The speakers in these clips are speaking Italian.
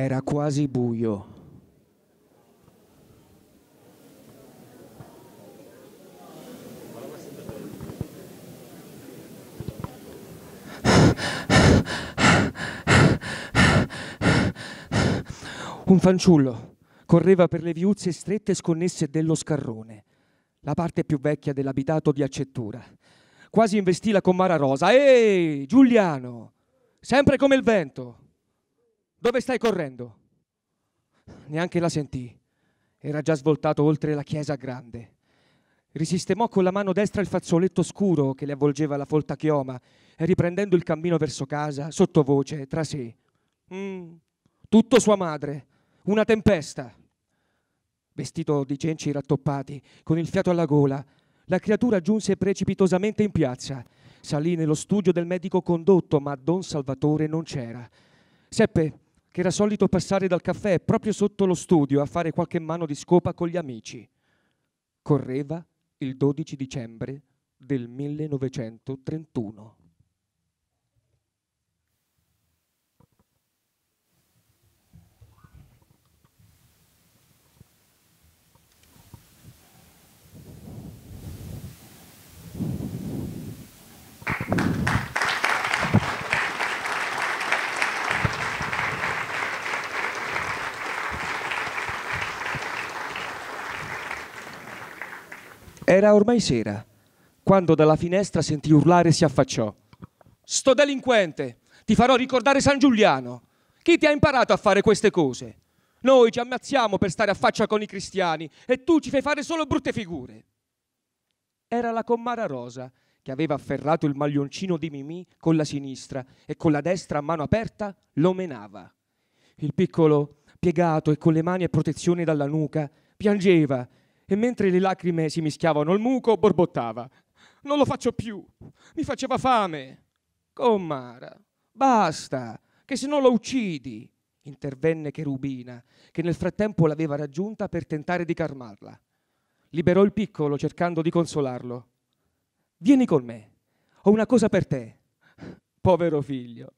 Era quasi buio. Un fanciullo correva per le viuzze strette e sconnesse dello scarrone, la parte più vecchia dell'abitato di Accettura. Quasi investì la comara rosa. Ehi, Giuliano, sempre come il vento. Dove stai correndo? Neanche la sentì. Era già svoltato oltre la chiesa grande. Risistemò con la mano destra il fazzoletto scuro che le avvolgeva la folta chioma e riprendendo il cammino verso casa, sottovoce, tra sé. Mm, tutto sua madre. Una tempesta. Vestito di cenci rattoppati, con il fiato alla gola, la creatura giunse precipitosamente in piazza. Salì nello studio del medico condotto, ma Don Salvatore non c'era. Seppe che era solito passare dal caffè proprio sotto lo studio a fare qualche mano di scopa con gli amici. Correva il 12 dicembre del 1931. Era ormai sera, quando dalla finestra sentì urlare e si affacciò. Sto delinquente, ti farò ricordare San Giuliano. Chi ti ha imparato a fare queste cose? Noi ci ammazziamo per stare a faccia con i cristiani e tu ci fai fare solo brutte figure. Era la comara Rosa che aveva afferrato il maglioncino di Mimì con la sinistra e con la destra a mano aperta lo menava. Il piccolo, piegato e con le mani a protezione dalla nuca, piangeva e mentre le lacrime si mischiavano al muco, borbottava. Non lo faccio più, mi faceva fame. Comara, basta, che se no lo uccidi. Intervenne Cherubina, che nel frattempo l'aveva raggiunta per tentare di calmarla. Liberò il piccolo cercando di consolarlo. Vieni con me, ho una cosa per te. Povero figlio,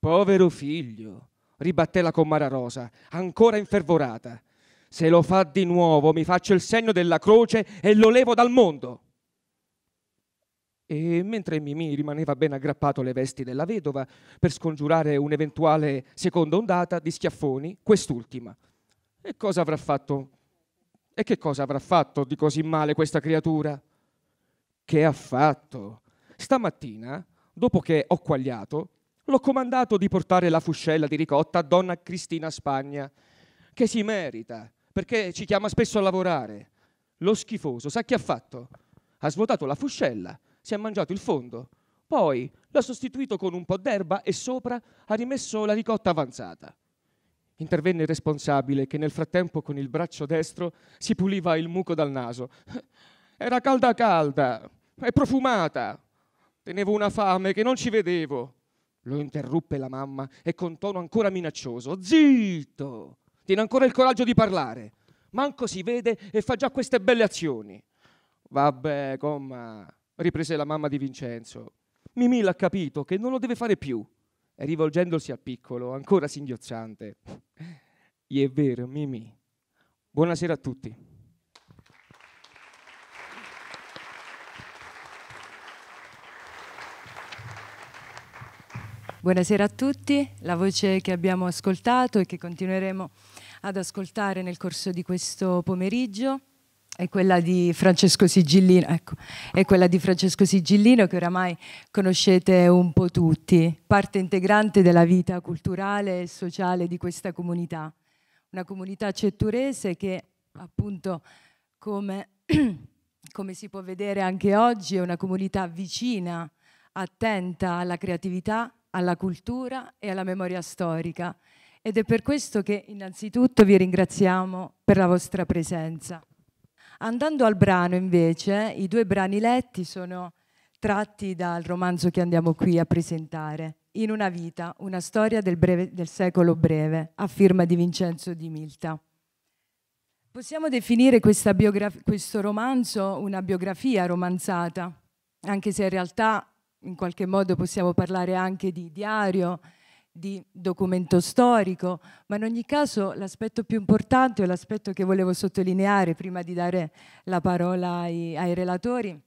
povero figlio, ribatté la comara rosa, ancora infervorata. Se lo fa di nuovo, mi faccio il segno della croce e lo levo dal mondo. E mentre Mimì rimaneva ben aggrappato alle vesti della vedova per scongiurare un'eventuale seconda ondata di schiaffoni, quest'ultima. E cosa avrà fatto? E che cosa avrà fatto di così male questa creatura? Che ha fatto? Stamattina, dopo che ho quagliato, l'ho comandato di portare la fuscella di ricotta a donna Cristina Spagna, che si merita perché ci chiama spesso a lavorare. Lo schifoso, sa che ha fatto? Ha svuotato la fuscella, si è mangiato il fondo, poi l'ha sostituito con un po' d'erba e sopra ha rimesso la ricotta avanzata. Intervenne il responsabile che nel frattempo con il braccio destro si puliva il muco dal naso. Era calda calda è profumata. Tenevo una fame che non ci vedevo. Lo interruppe la mamma e con tono ancora minaccioso. Zitto! Tiene ancora il coraggio di parlare. Manco si vede e fa già queste belle azioni. Vabbè, comma, riprese la mamma di Vincenzo. Mimì l'ha capito che non lo deve fare più. E rivolgendosi al piccolo, ancora singhiozzante. Gli è vero, Mimì. Buonasera a tutti. Buonasera a tutti, la voce che abbiamo ascoltato e che continueremo a ad ascoltare nel corso di questo pomeriggio è quella di Francesco Sigillino, ecco, è quella di Francesco Sigillino che oramai conoscete un po' tutti, parte integrante della vita culturale e sociale di questa comunità, una comunità cetturese che appunto come, come si può vedere anche oggi è una comunità vicina, attenta alla creatività, alla cultura e alla memoria storica ed è per questo che innanzitutto vi ringraziamo per la vostra presenza. Andando al brano invece, i due brani letti sono tratti dal romanzo che andiamo qui a presentare, In una vita, una storia del, breve, del secolo breve, a firma di Vincenzo Di Milta. Possiamo definire questo romanzo una biografia romanzata, anche se in realtà in qualche modo possiamo parlare anche di diario, di documento storico, ma in ogni caso l'aspetto più importante o l'aspetto che volevo sottolineare prima di dare la parola ai, ai relatori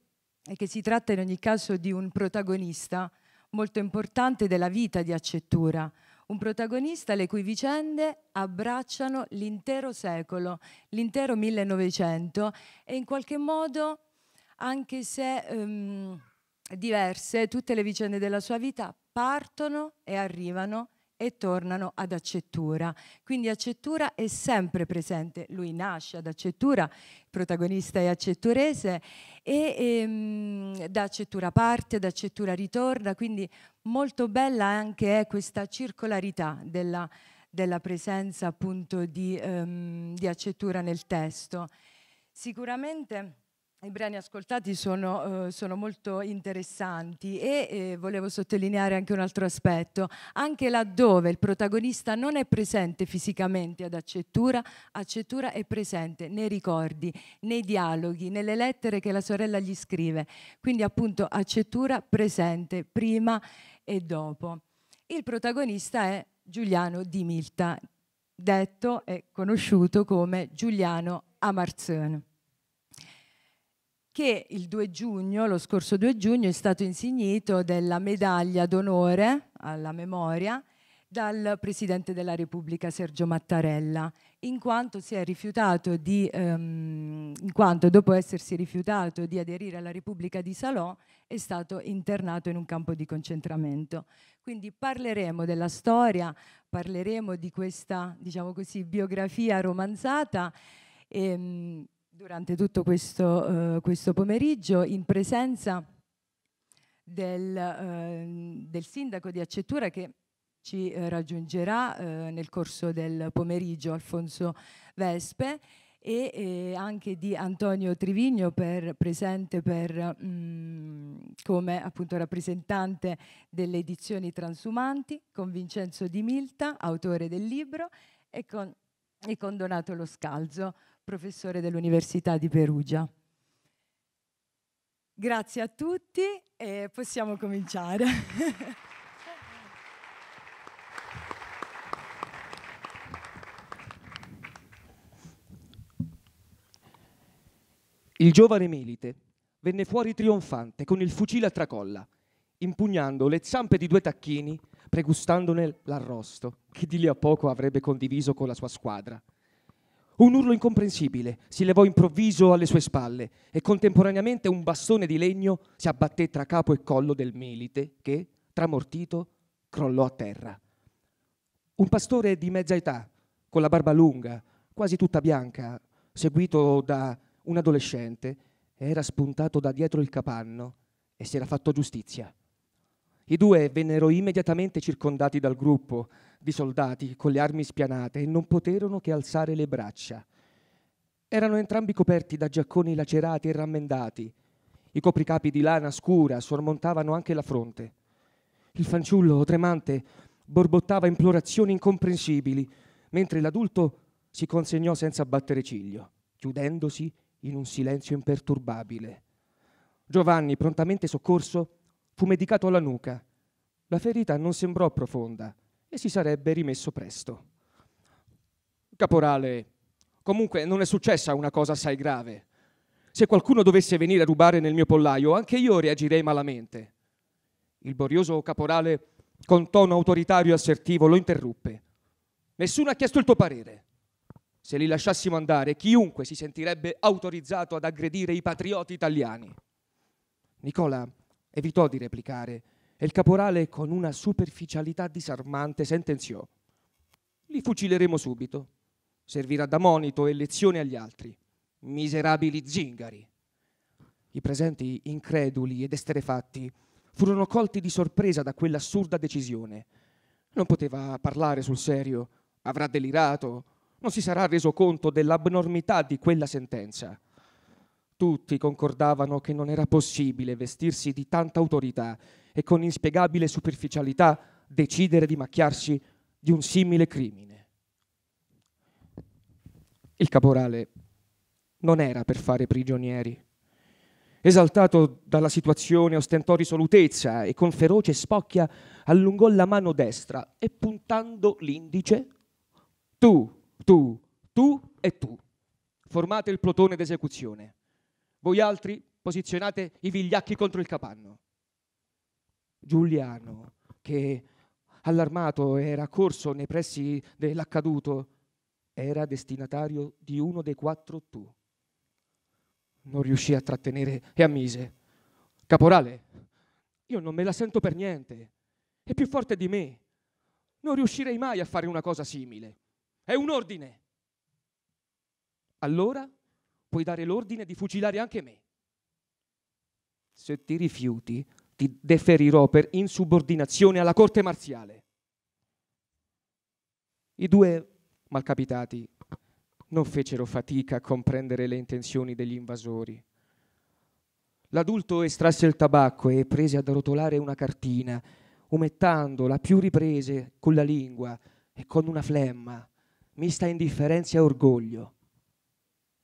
è che si tratta in ogni caso di un protagonista molto importante della vita di Accettura, un protagonista le cui vicende abbracciano l'intero secolo, l'intero 1900 e in qualche modo, anche se ehm, diverse, tutte le vicende della sua vita partono e arrivano e tornano ad Accettura. Quindi Accettura è sempre presente, lui nasce ad Accettura, il protagonista è accetturese e ehm, da Accettura parte, da Accettura ritorna, quindi molto bella anche è questa circolarità della, della presenza appunto di, ehm, di Accettura nel testo. Sicuramente i brani ascoltati sono, eh, sono molto interessanti e eh, volevo sottolineare anche un altro aspetto. Anche laddove il protagonista non è presente fisicamente ad Accettura, Accettura è presente nei ricordi, nei dialoghi, nelle lettere che la sorella gli scrive. Quindi appunto Accettura presente prima e dopo. Il protagonista è Giuliano di Milta, detto e conosciuto come Giuliano Amarzone che il 2 giugno, lo scorso 2 giugno, è stato insignito della medaglia d'onore alla memoria dal Presidente della Repubblica Sergio Mattarella, in quanto, di, ehm, in quanto dopo essersi rifiutato di aderire alla Repubblica di Salò, è stato internato in un campo di concentramento. Quindi parleremo della storia, parleremo di questa, diciamo così, biografia romanzata. Ehm, durante tutto questo, eh, questo pomeriggio in presenza del, eh, del, sindaco di Accettura che ci eh, raggiungerà eh, nel corso del pomeriggio, Alfonso Vespe, e eh, anche di Antonio Trivigno per, presente per, mh, mm, come appunto rappresentante delle edizioni Transumanti, con Vincenzo Di Milta, autore del libro, e con, e con Donato Lo Scalzo, professore dell'Università di Perugia. Grazie a tutti e possiamo cominciare. Il giovane Milite venne fuori trionfante con il fucile a tracolla, impugnando le zampe di due tacchini, pregustandone l'arrosto che di lì a poco avrebbe condiviso con la sua squadra. Un urlo incomprensibile si levò improvviso alle sue spalle e contemporaneamente un bastone di legno si abbatté tra capo e collo del milite che, tramortito, crollò a terra. Un pastore di mezza età, con la barba lunga, quasi tutta bianca, seguito da un adolescente, era spuntato da dietro il capanno e si era fatto giustizia. I due vennero immediatamente circondati dal gruppo di soldati con le armi spianate e non poterono che alzare le braccia. Erano entrambi coperti da giacconi lacerati e rammendati. I copricapi di lana scura sormontavano anche la fronte. Il fanciullo, tremante, borbottava implorazioni incomprensibili, mentre l'adulto si consegnò senza battere ciglio, chiudendosi in un silenzio imperturbabile. Giovanni, prontamente soccorso, fu medicato alla nuca. La ferita non sembrò profonda, e si sarebbe rimesso presto. Caporale, comunque non è successa una cosa assai grave. Se qualcuno dovesse venire a rubare nel mio pollaio, anche io reagirei malamente. Il borioso caporale, con tono autoritario e assertivo, lo interruppe. Nessuno ha chiesto il tuo parere. Se li lasciassimo andare, chiunque si sentirebbe autorizzato ad aggredire i patrioti italiani. Nicola evitò di replicare e il caporale, con una superficialità disarmante, sentenziò. Li fucileremo subito. Servirà da monito e lezione agli altri. Miserabili zingari. I presenti, increduli ed esterefatti, furono colti di sorpresa da quell'assurda decisione. Non poteva parlare sul serio, avrà delirato, non si sarà reso conto dell'abnormità di quella sentenza. Tutti concordavano che non era possibile vestirsi di tanta autorità e con inspiegabile superficialità decidere di macchiarsi di un simile crimine. Il caporale non era per fare prigionieri. Esaltato dalla situazione, ostentò risolutezza e con feroce spocchia allungò la mano destra e puntando l'indice, tu, tu, tu e tu, formate il plotone d'esecuzione. Voi altri posizionate i vigliacchi contro il capanno. Giuliano, che allarmato era corso nei pressi dell'accaduto, era destinatario di uno dei quattro tu. Non riuscì a trattenere e ammise. Caporale, io non me la sento per niente. È più forte di me. Non riuscirei mai a fare una cosa simile. È un ordine. Allora puoi dare l'ordine di fucilare anche me. Se ti rifiuti, ti deferirò per insubordinazione alla corte marziale. I due malcapitati non fecero fatica a comprendere le intenzioni degli invasori. L'adulto estrasse il tabacco e prese ad rotolare una cartina, umettandola a più riprese con la lingua e con una flemma, mista a indifferenza e orgoglio,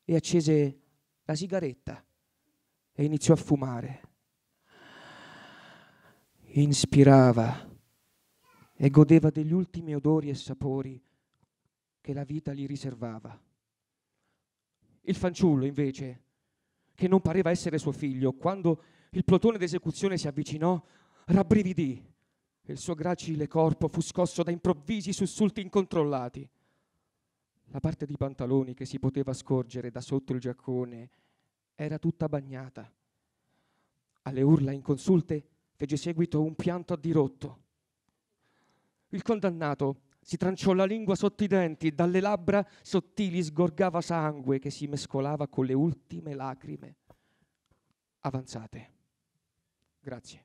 e accese la sigaretta e iniziò a fumare inspirava e godeva degli ultimi odori e sapori che la vita gli riservava. Il fanciullo, invece, che non pareva essere suo figlio, quando il plotone d'esecuzione si avvicinò, rabbrividì e il suo gracile corpo fu scosso da improvvisi sussulti incontrollati. La parte di pantaloni che si poteva scorgere da sotto il giaccone era tutta bagnata. Alle urla inconsulte fece seguito un pianto a dirotto. Il condannato si tranciò la lingua sotto i denti, e dalle labbra sottili sgorgava sangue che si mescolava con le ultime lacrime avanzate. Grazie.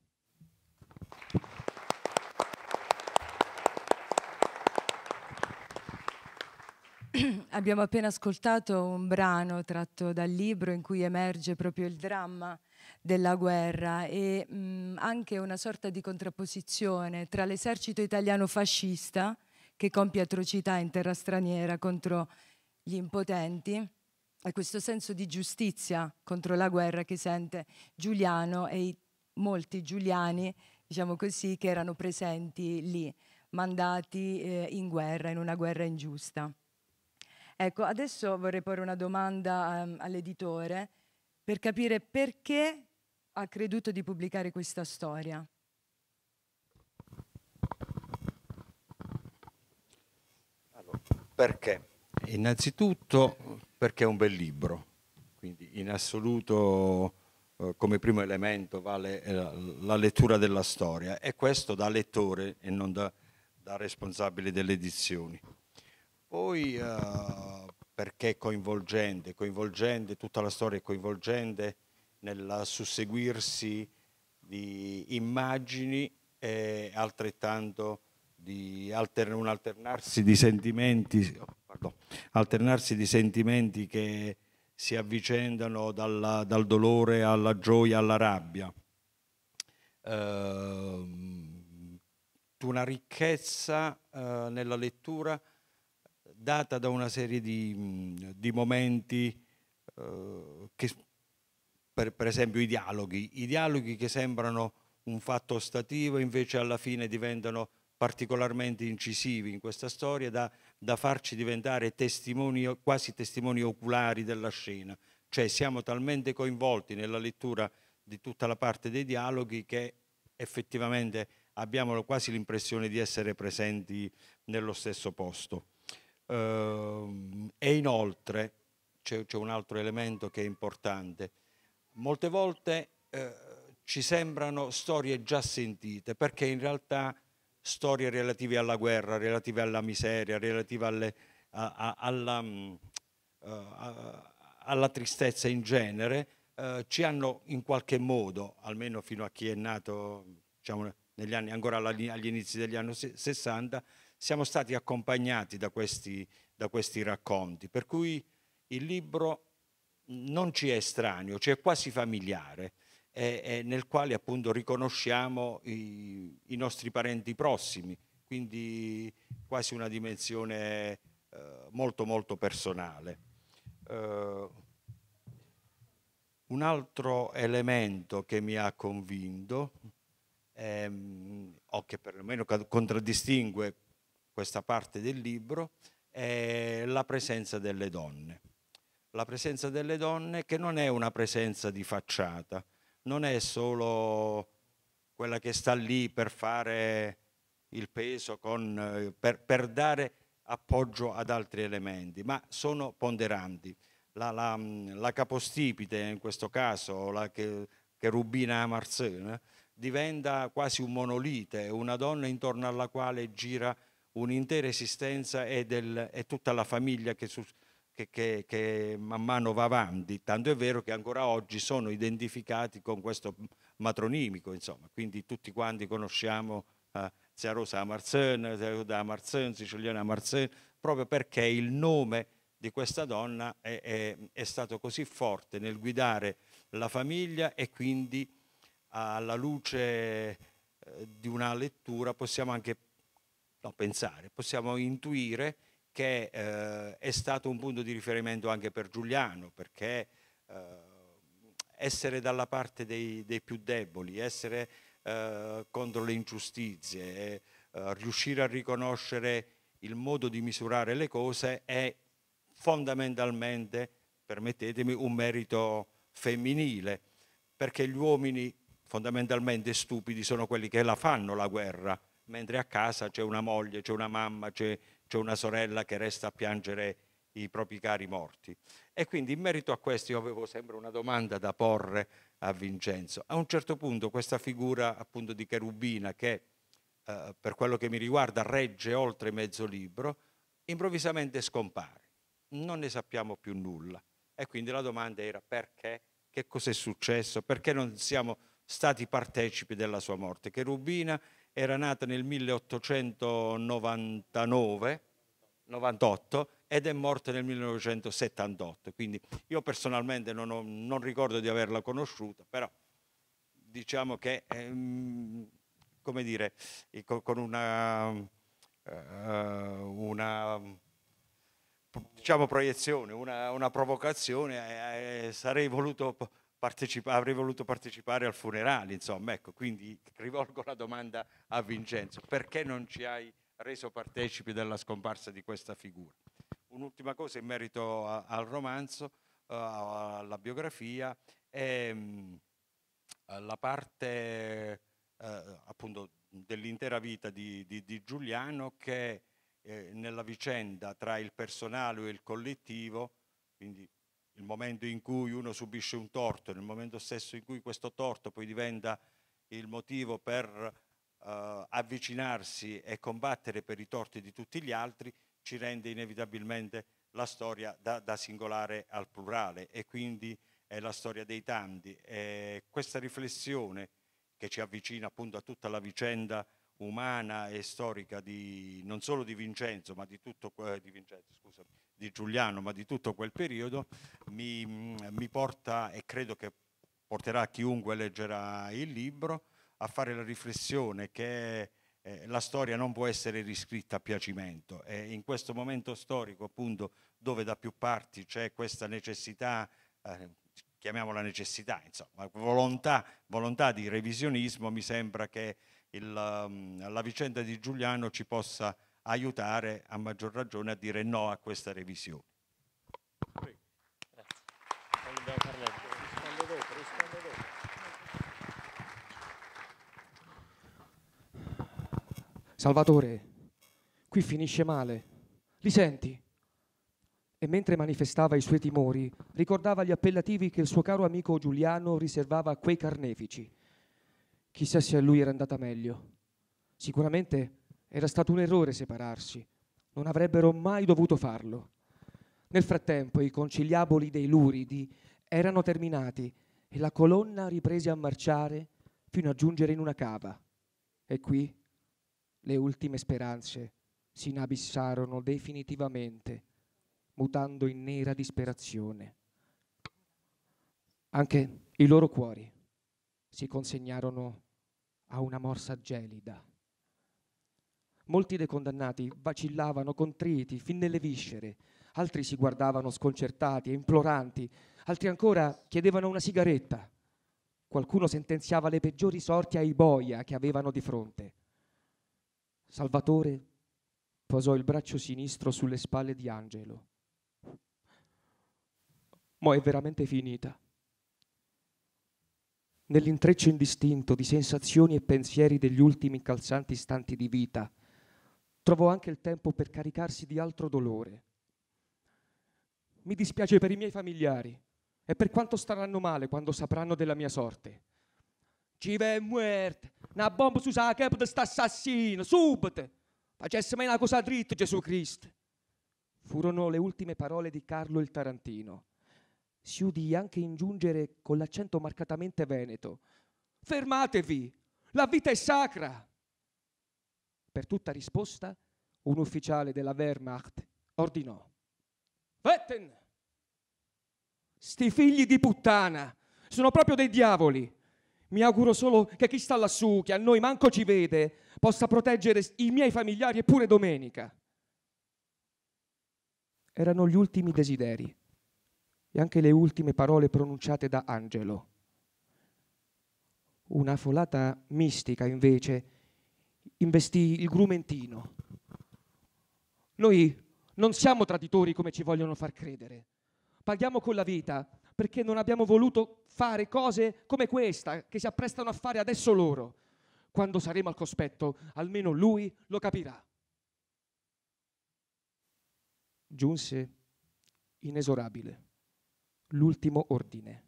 Abbiamo appena ascoltato un brano tratto dal libro in cui emerge proprio il dramma della guerra e mh, mm, anche una sorta di contrapposizione tra l'esercito italiano fascista che compie atrocità in terra straniera contro gli impotenti e questo senso di giustizia contro la guerra che sente Giuliano e i molti giuliani, diciamo così, che erano presenti lì, mandati eh, in guerra, in una guerra ingiusta. Ecco, adesso vorrei porre una domanda um, all'editore per capire perché ha creduto di pubblicare questa storia. Allora, perché? Innanzitutto perché è un bel libro, quindi in assoluto eh, come primo elemento vale eh, la, la, lettura della storia e questo da lettore e non da, da responsabile delle edizioni. Poi eh, perché è coinvolgente, coinvolgente, tutta la storia è coinvolgente nel susseguirsi di immagini e altrettanto di altern un alternarsi di sentimenti, pardon, alternarsi di sentimenti che si avvicendano dalla, dal dolore alla gioia, alla rabbia. Eh, una ricchezza eh, nella lettura data da una serie di, mm, di momenti eh, che, per, per, esempio i dialoghi, i dialoghi che sembrano un fatto ostativo invece alla fine diventano particolarmente incisivi in questa storia da, da farci diventare testimoni, quasi testimoni oculari della scena, cioè siamo talmente coinvolti nella lettura di tutta la parte dei dialoghi che effettivamente abbiamo quasi l'impressione di essere presenti nello stesso posto. Ehm, e inoltre c'è, un altro elemento che è importante. Molte volte eh, ci sembrano storie già sentite perché in realtà storie relative alla guerra, relative alla miseria, relative alle, a, a, alla, mh, mm, eh, a, alla, tristezza in genere, eh, ci hanno in qualche modo, almeno fino a chi è nato diciamo, anni, ancora agli inizi degli anni 60, siamo stati accompagnati da questi, da questi racconti, per cui il libro non ci è strano, ci è quasi familiare, è, è nel quale appunto riconosciamo i, i, nostri parenti prossimi, quindi quasi una dimensione eh, molto molto personale. Eh, un altro elemento che mi ha convinto, ehm, o che perlomeno contraddistingue questa parte del libro, è la presenza delle donne. La presenza delle donne che non è una presenza di facciata, non è solo quella che sta lì per fare il peso, con, eh, per, per, dare appoggio ad altri elementi, ma sono ponderanti. La, la, mm, la capostipite, in questo caso, la che, che rubina Marzen, eh, diventa quasi un monolite, una donna intorno alla quale gira un'intera esistenza e, del, e, tutta la famiglia che, su, che, che, che, man mano va avanti, tanto è vero che ancora oggi sono identificati con questo matronimico, insomma, quindi tutti quanti conosciamo eh, Zia Rosa Zia Rosa Amarzön, siciliana Amarzön, proprio perché il nome di questa donna è, è, è stato così forte nel guidare la famiglia e quindi alla luce eh, di una lettura possiamo anche no, pensare, possiamo intuire che eh, è stato un punto di riferimento anche per Giuliano, perché eh, essere dalla parte dei, dei più deboli, essere eh, contro le ingiustizie, eh, riuscire a riconoscere il modo di misurare le cose è fondamentalmente, permettetemi, un merito femminile, perché gli uomini fondamentalmente stupidi sono quelli che la fanno la guerra, mentre a casa c'è una moglie, c'è una mamma, c'è, una sorella che resta a piangere i propri cari morti. E quindi in merito a questo io avevo sempre una domanda da porre a Vincenzo. A un certo punto questa figura appunto di cherubina che eh, per quello che mi riguarda regge oltre mezzo libro, improvvisamente scompare. Non ne sappiamo più nulla. E quindi la domanda era perché? Che cos'è successo? Perché non siamo stati partecipi della sua morte? Cherubina era nata nel 1899, 98, ed è morta nel 1978, quindi io personalmente non, ho, non ricordo di averla conosciuta, però diciamo che, ehm, come dire, eh, con una, eh, una diciamo, proiezione, una, una provocazione, eh, eh sarei voluto partecipa- avrei voluto partecipare al funerale, insomma, ecco, quindi rivolgo la domanda a Vincenzo, perché non ci hai reso partecipi della scomparsa di questa figura? Un'ultima cosa in merito a, al romanzo, uh, alla biografia, è um, ehm, la parte uh, appunto dell'intera vita di, di, di Giuliano che eh, nella vicenda tra il personale e il collettivo, quindi il momento in cui uno subisce un torto, nel momento stesso in cui questo torto poi diventa il motivo per eh, avvicinarsi e combattere per i torti di tutti gli altri, ci rende inevitabilmente la storia da, da singolare al plurale e quindi è la storia dei tanti. E questa riflessione che ci avvicina appunto a tutta la vicenda umana e storica di, non solo di Vincenzo, ma di tutto, eh, di Vincenzo, scusami, di Giuliano, ma di tutto quel periodo, mi, mi porta e credo che porterà chiunque leggerà il libro a fare la riflessione che eh, la storia non può essere riscritta a piacimento e in questo momento storico appunto dove da più parti c'è questa necessità, eh, chiamiamola necessità, insomma, volontà, volontà, di revisionismo, mi sembra che il, la vicenda di Giuliano ci possa aiutare a maggior ragione a dire no a questa revisione. Salvatore, qui finisce male. Li senti? E mentre manifestava i suoi timori, ricordava gli appellativi che il suo caro amico Giuliano riservava a quei carnefici. Chissà se a lui era andata meglio. Sicuramente era stato un errore separarsi, non avrebbero mai dovuto farlo. Nel frattempo i conciliaboli dei Luridi erano terminati e la colonna riprese a marciare fino a giungere in una cava. E qui le ultime speranze si inabissarono definitivamente, mutando in nera disperazione. Anche i loro cuori si consegnarono a una morsa gelida. Molti dei condannati vacillavano contriti fin nelle viscere, altri si guardavano sconcertati e imploranti, altri ancora chiedevano una sigaretta. Qualcuno sentenziava le peggiori sorti ai boia che avevano di fronte. Salvatore posò il braccio sinistro sulle spalle di Angelo. Ma è veramente finita. Nell'intreccio indistinto di sensazioni e pensieri degli ultimi incalzanti istanti di vita, trovò anche il tempo per caricarsi di altro dolore. Mi dispiace per i miei familiari e per quanto staranno male quando sapranno della mia sorte. Ci è muerto, una bomba su sa capo di assassino, subito! Facesse una cosa dritta, Gesù Cristo! Furono le ultime parole di Carlo il Tarantino. Si udì anche ingiungere con l'accento marcatamente veneto. Fermatevi! La vita è sacra! Per tutta risposta, un ufficiale della Wehrmacht ordinò: Vetten! Sti figli di puttana! Sono proprio dei diavoli! Mi auguro solo che chi sta lassù, che a noi manco ci vede, possa proteggere i miei familiari e pure domenica. Erano gli ultimi desideri e anche le ultime parole pronunciate da Angelo. Una folata mistica, invece, investì il grumentino. Noi non siamo traditori come ci vogliono far credere. Paghiamo con la vita perché non abbiamo voluto fare cose come questa che si apprestano a fare adesso loro. Quando saremo al cospetto, almeno lui lo capirà. Giunse inesorabile l'ultimo ordine.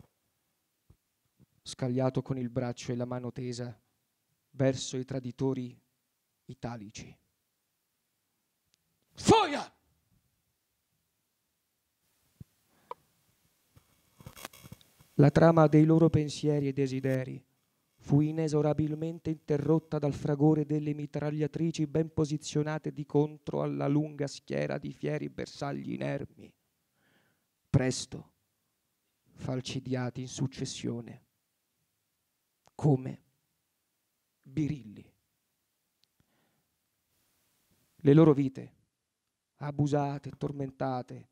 Scagliato con il braccio e la mano tesa verso i traditori italici. Foia! La trama dei loro pensieri e desideri fu inesorabilmente interrotta dal fragore delle mitragliatrici ben posizionate di contro alla lunga schiera di fieri bersagli inermi, presto falcidiati in successione, come birilli le loro vite, abusate, tormentate,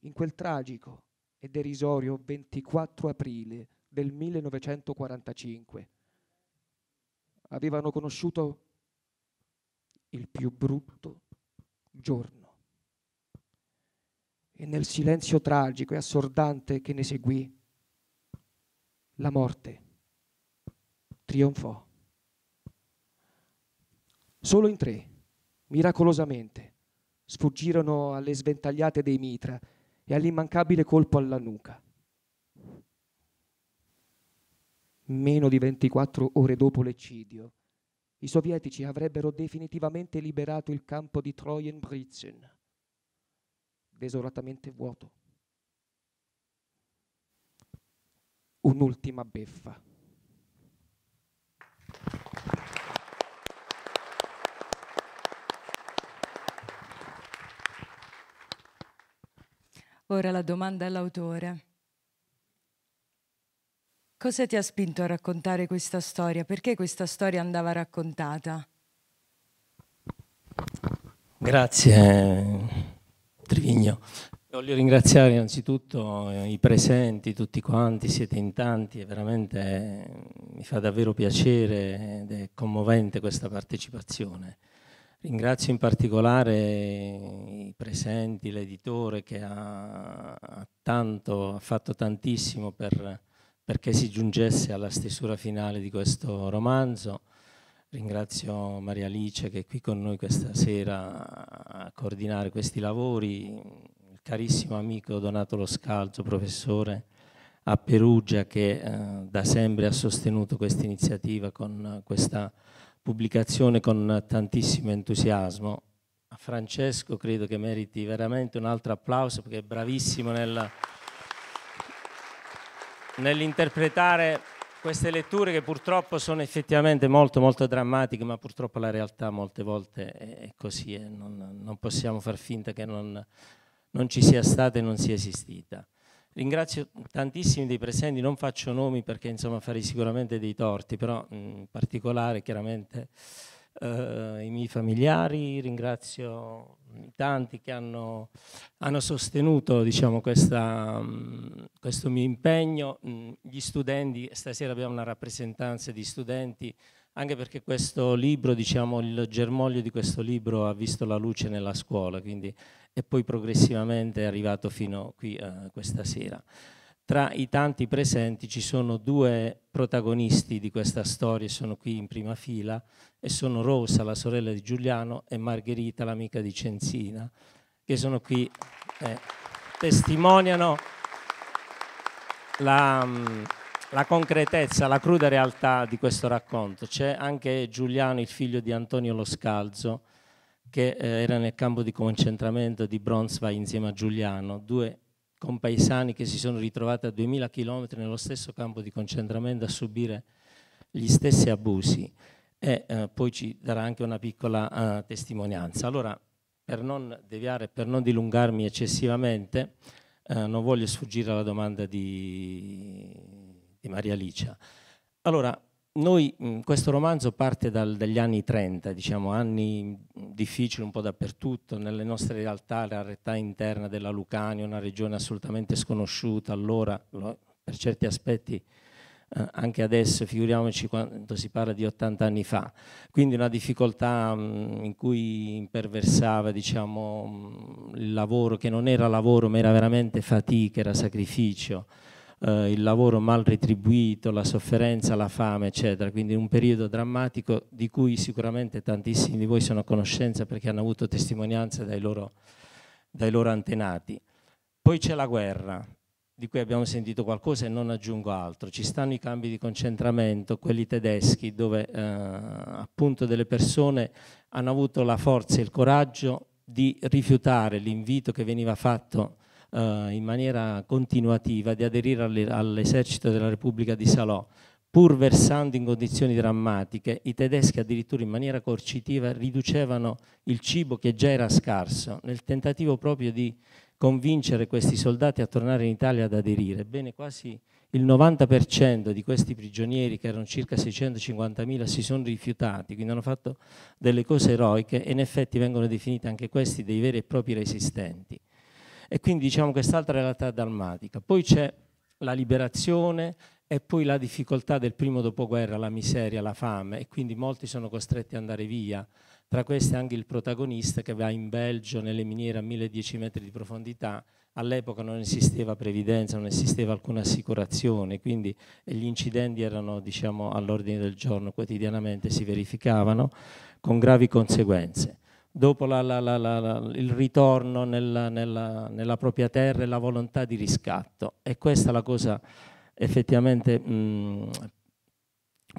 in quel tragico e derisorio 24 aprile del 1945. Avevano conosciuto il più brutto giorno. E nel silenzio tragico e assordante che ne seguì, la morte trionfò. Solo in tre miracolosamente, sfuggirono alle sventagliate dei mitra e all'immancabile colpo alla nuca. Meno di 24 ore dopo l'eccidio, i sovietici avrebbero definitivamente liberato il campo di Trojenbritzen, desolatamente vuoto. Un'ultima beffa. Ora la domanda all'autore. Cosa ti ha spinto a raccontare questa storia? Perché questa storia andava raccontata? Grazie Trivigno. Voglio ringraziare innanzitutto eh, i presenti, tutti quanti, siete in tanti e veramente eh, mi fa davvero piacere ed è commovente questa partecipazione. Ringrazio in particolare i presenti, l'editore che ha, tanto, ha fatto tantissimo per, perché si giungesse alla stesura finale di questo romanzo. Ringrazio Maria Alice che è qui con noi questa sera a coordinare questi lavori, il carissimo amico Donato Lo Scalzo, professore a Perugia che eh, da sempre ha sostenuto questa iniziativa con questa pubblicazione con tantissimo entusiasmo. A Francesco credo che meriti veramente un altro applauso perché è bravissimo nel, nell'interpretare queste letture che purtroppo sono effettivamente molto molto drammatiche, ma purtroppo la realtà molte volte è così e non, non possiamo far finta che non, non ci sia stata e non sia esistita. Ringrazio tantissimi dei presenti, non faccio nomi perché insomma farei sicuramente dei torti, però mm, in particolare chiaramente eh, i miei familiari, ringrazio tanti che hanno, hanno sostenuto diciamo, questa, mh, mm, questo mio impegno, mh, mm, gli studenti, stasera abbiamo una rappresentanza di studenti, anche perché questo libro, diciamo, il germoglio di questo libro ha visto la luce nella scuola, quindi e poi progressivamente è arrivato fino qui eh, questa sera. Tra i tanti presenti ci sono due protagonisti di questa storia, sono qui in prima fila, e sono Rosa, la sorella di Giuliano, e Margherita, l'amica di Cenzina, che sono qui, eh, testimoniano la, mm, la concretezza, la cruda realtà di questo racconto. C'è anche Giuliano, il figlio di Antonio Lo Scalzo, che eh, era nel campo di concentramento di Bronsway insieme a Giuliano, due compaesani che si sono ritrovati a 2000 km nello stesso campo di concentramento a subire gli stessi abusi e eh, poi ci darà anche una piccola eh, testimonianza. Allora, per non deviare, per non dilungarmi eccessivamente, eh, non voglio sfuggire alla domanda di, di Maria Alicia. Allora, noi, questo romanzo parte dal, dagli anni 30, diciamo, anni difficili un po' dappertutto, nelle nostre realtà, la realtà interna della Lucania, una regione assolutamente sconosciuta allora, per certi aspetti eh, anche adesso, figuriamoci quando si parla di 80 anni fa. Quindi una difficoltà mh, in cui imperversava diciamo, mh, il lavoro, che non era lavoro ma era veramente fatica, era sacrificio eh, il lavoro mal retribuito, la sofferenza, la fame, eccetera. Quindi un periodo drammatico di cui sicuramente tantissimi di voi sono a conoscenza perché hanno avuto testimonianze dai loro, dai loro antenati. Poi c'è la guerra, di cui abbiamo sentito qualcosa e non aggiungo altro. Ci stanno i campi di concentramento, quelli tedeschi, dove eh, appunto delle persone hanno avuto la forza e il coraggio di rifiutare l'invito che veniva fatto eh, in maniera continuativa di aderire all'esercito della Repubblica di Salò. Pur versando in condizioni drammatiche, i tedeschi addirittura in maniera coercitiva riducevano il cibo che già era scarso, nel tentativo proprio di convincere questi soldati a tornare in Italia ad aderire. Bene, quasi il 90% di questi prigionieri, che erano circa 650.000, si sono rifiutati, quindi hanno fatto delle cose eroiche e in effetti vengono definiti anche questi dei veri e propri resistenti e quindi diciamo quest'altra realtà dalmatica. Poi c'è la liberazione e poi la difficoltà del primo dopoguerra, la miseria, la fame e quindi molti sono costretti ad andare via. Tra questi anche il protagonista che va in Belgio nelle miniere a 1010 metri di profondità. All'epoca non esisteva previdenza, non esisteva alcuna assicurazione, quindi gli incidenti erano diciamo, all'ordine del giorno, quotidianamente si verificavano con gravi conseguenze dopo la, la, la, il ritorno nella, nella, nella, propria terra e la volontà di riscatto. E questa è la cosa effettivamente mh, mm,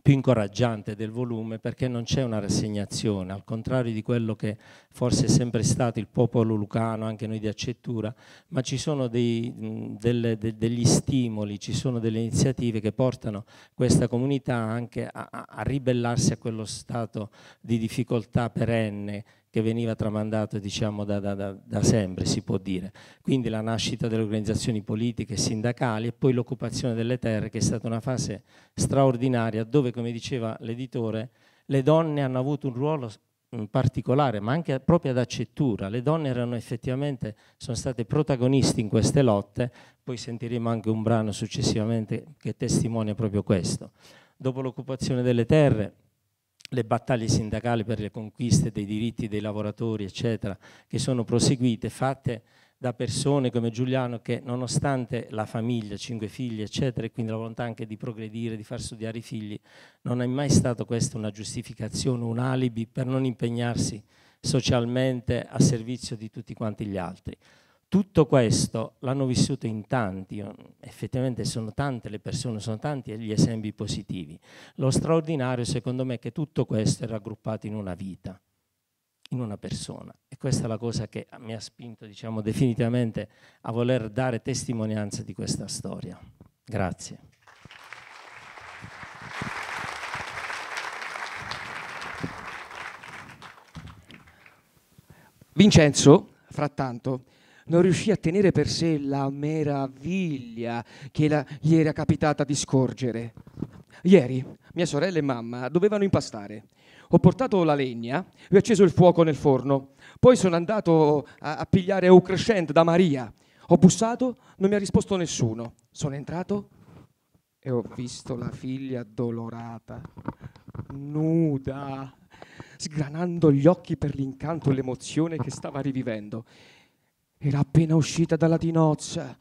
più incoraggiante del volume perché non c'è una rassegnazione, al contrario di quello che forse è sempre stato il popolo lucano, anche noi di Accettura, ma ci sono dei, mm, delle, de, degli stimoli, ci sono delle iniziative che portano questa comunità anche a, a ribellarsi a quello stato di difficoltà perenne che veniva tramandato diciamo, da, da, da, sempre, si può dire. Quindi la nascita delle organizzazioni politiche e sindacali e poi l'occupazione delle terre, che è stata una fase straordinaria dove, come diceva l'editore, le donne hanno avuto un ruolo mm, particolare, ma anche proprio ad accettura. Le donne erano effettivamente, sono state protagoniste in queste lotte, poi sentiremo anche un brano successivamente che testimonia proprio questo. Dopo l'occupazione delle terre, le battaglie sindacali per le conquiste dei diritti dei lavoratori, eccetera, che sono proseguite, fatte da persone come Giuliano che nonostante la famiglia, cinque figli, eccetera, e quindi la volontà anche di progredire, di far studiare i figli, non è mai stata questa una giustificazione, un alibi per non impegnarsi socialmente a servizio di tutti quanti gli altri tutto questo l'hanno vissuto in tanti, effettivamente sono tante le persone, sono tanti gli esempi positivi. Lo straordinario secondo me è che tutto questo è raggruppato in una vita, in una persona. E questa è la cosa che mi ha spinto diciamo, definitivamente a voler dare testimonianza di questa storia. Grazie. Vincenzo, frattanto, non riuscì a tenere per sé la meraviglia che la, gli era capitata di scorgere. Ieri mia sorella e mamma dovevano impastare. Ho portato la legna e ho acceso il fuoco nel forno. Poi sono andato a, a pigliare un crescente da Maria. Ho bussato, non mi ha risposto nessuno. Sono entrato e ho visto la figlia addolorata, nuda, sgranando gli occhi per l'incanto e l'emozione che stava rivivendo. Era appena uscita dalla tinozza.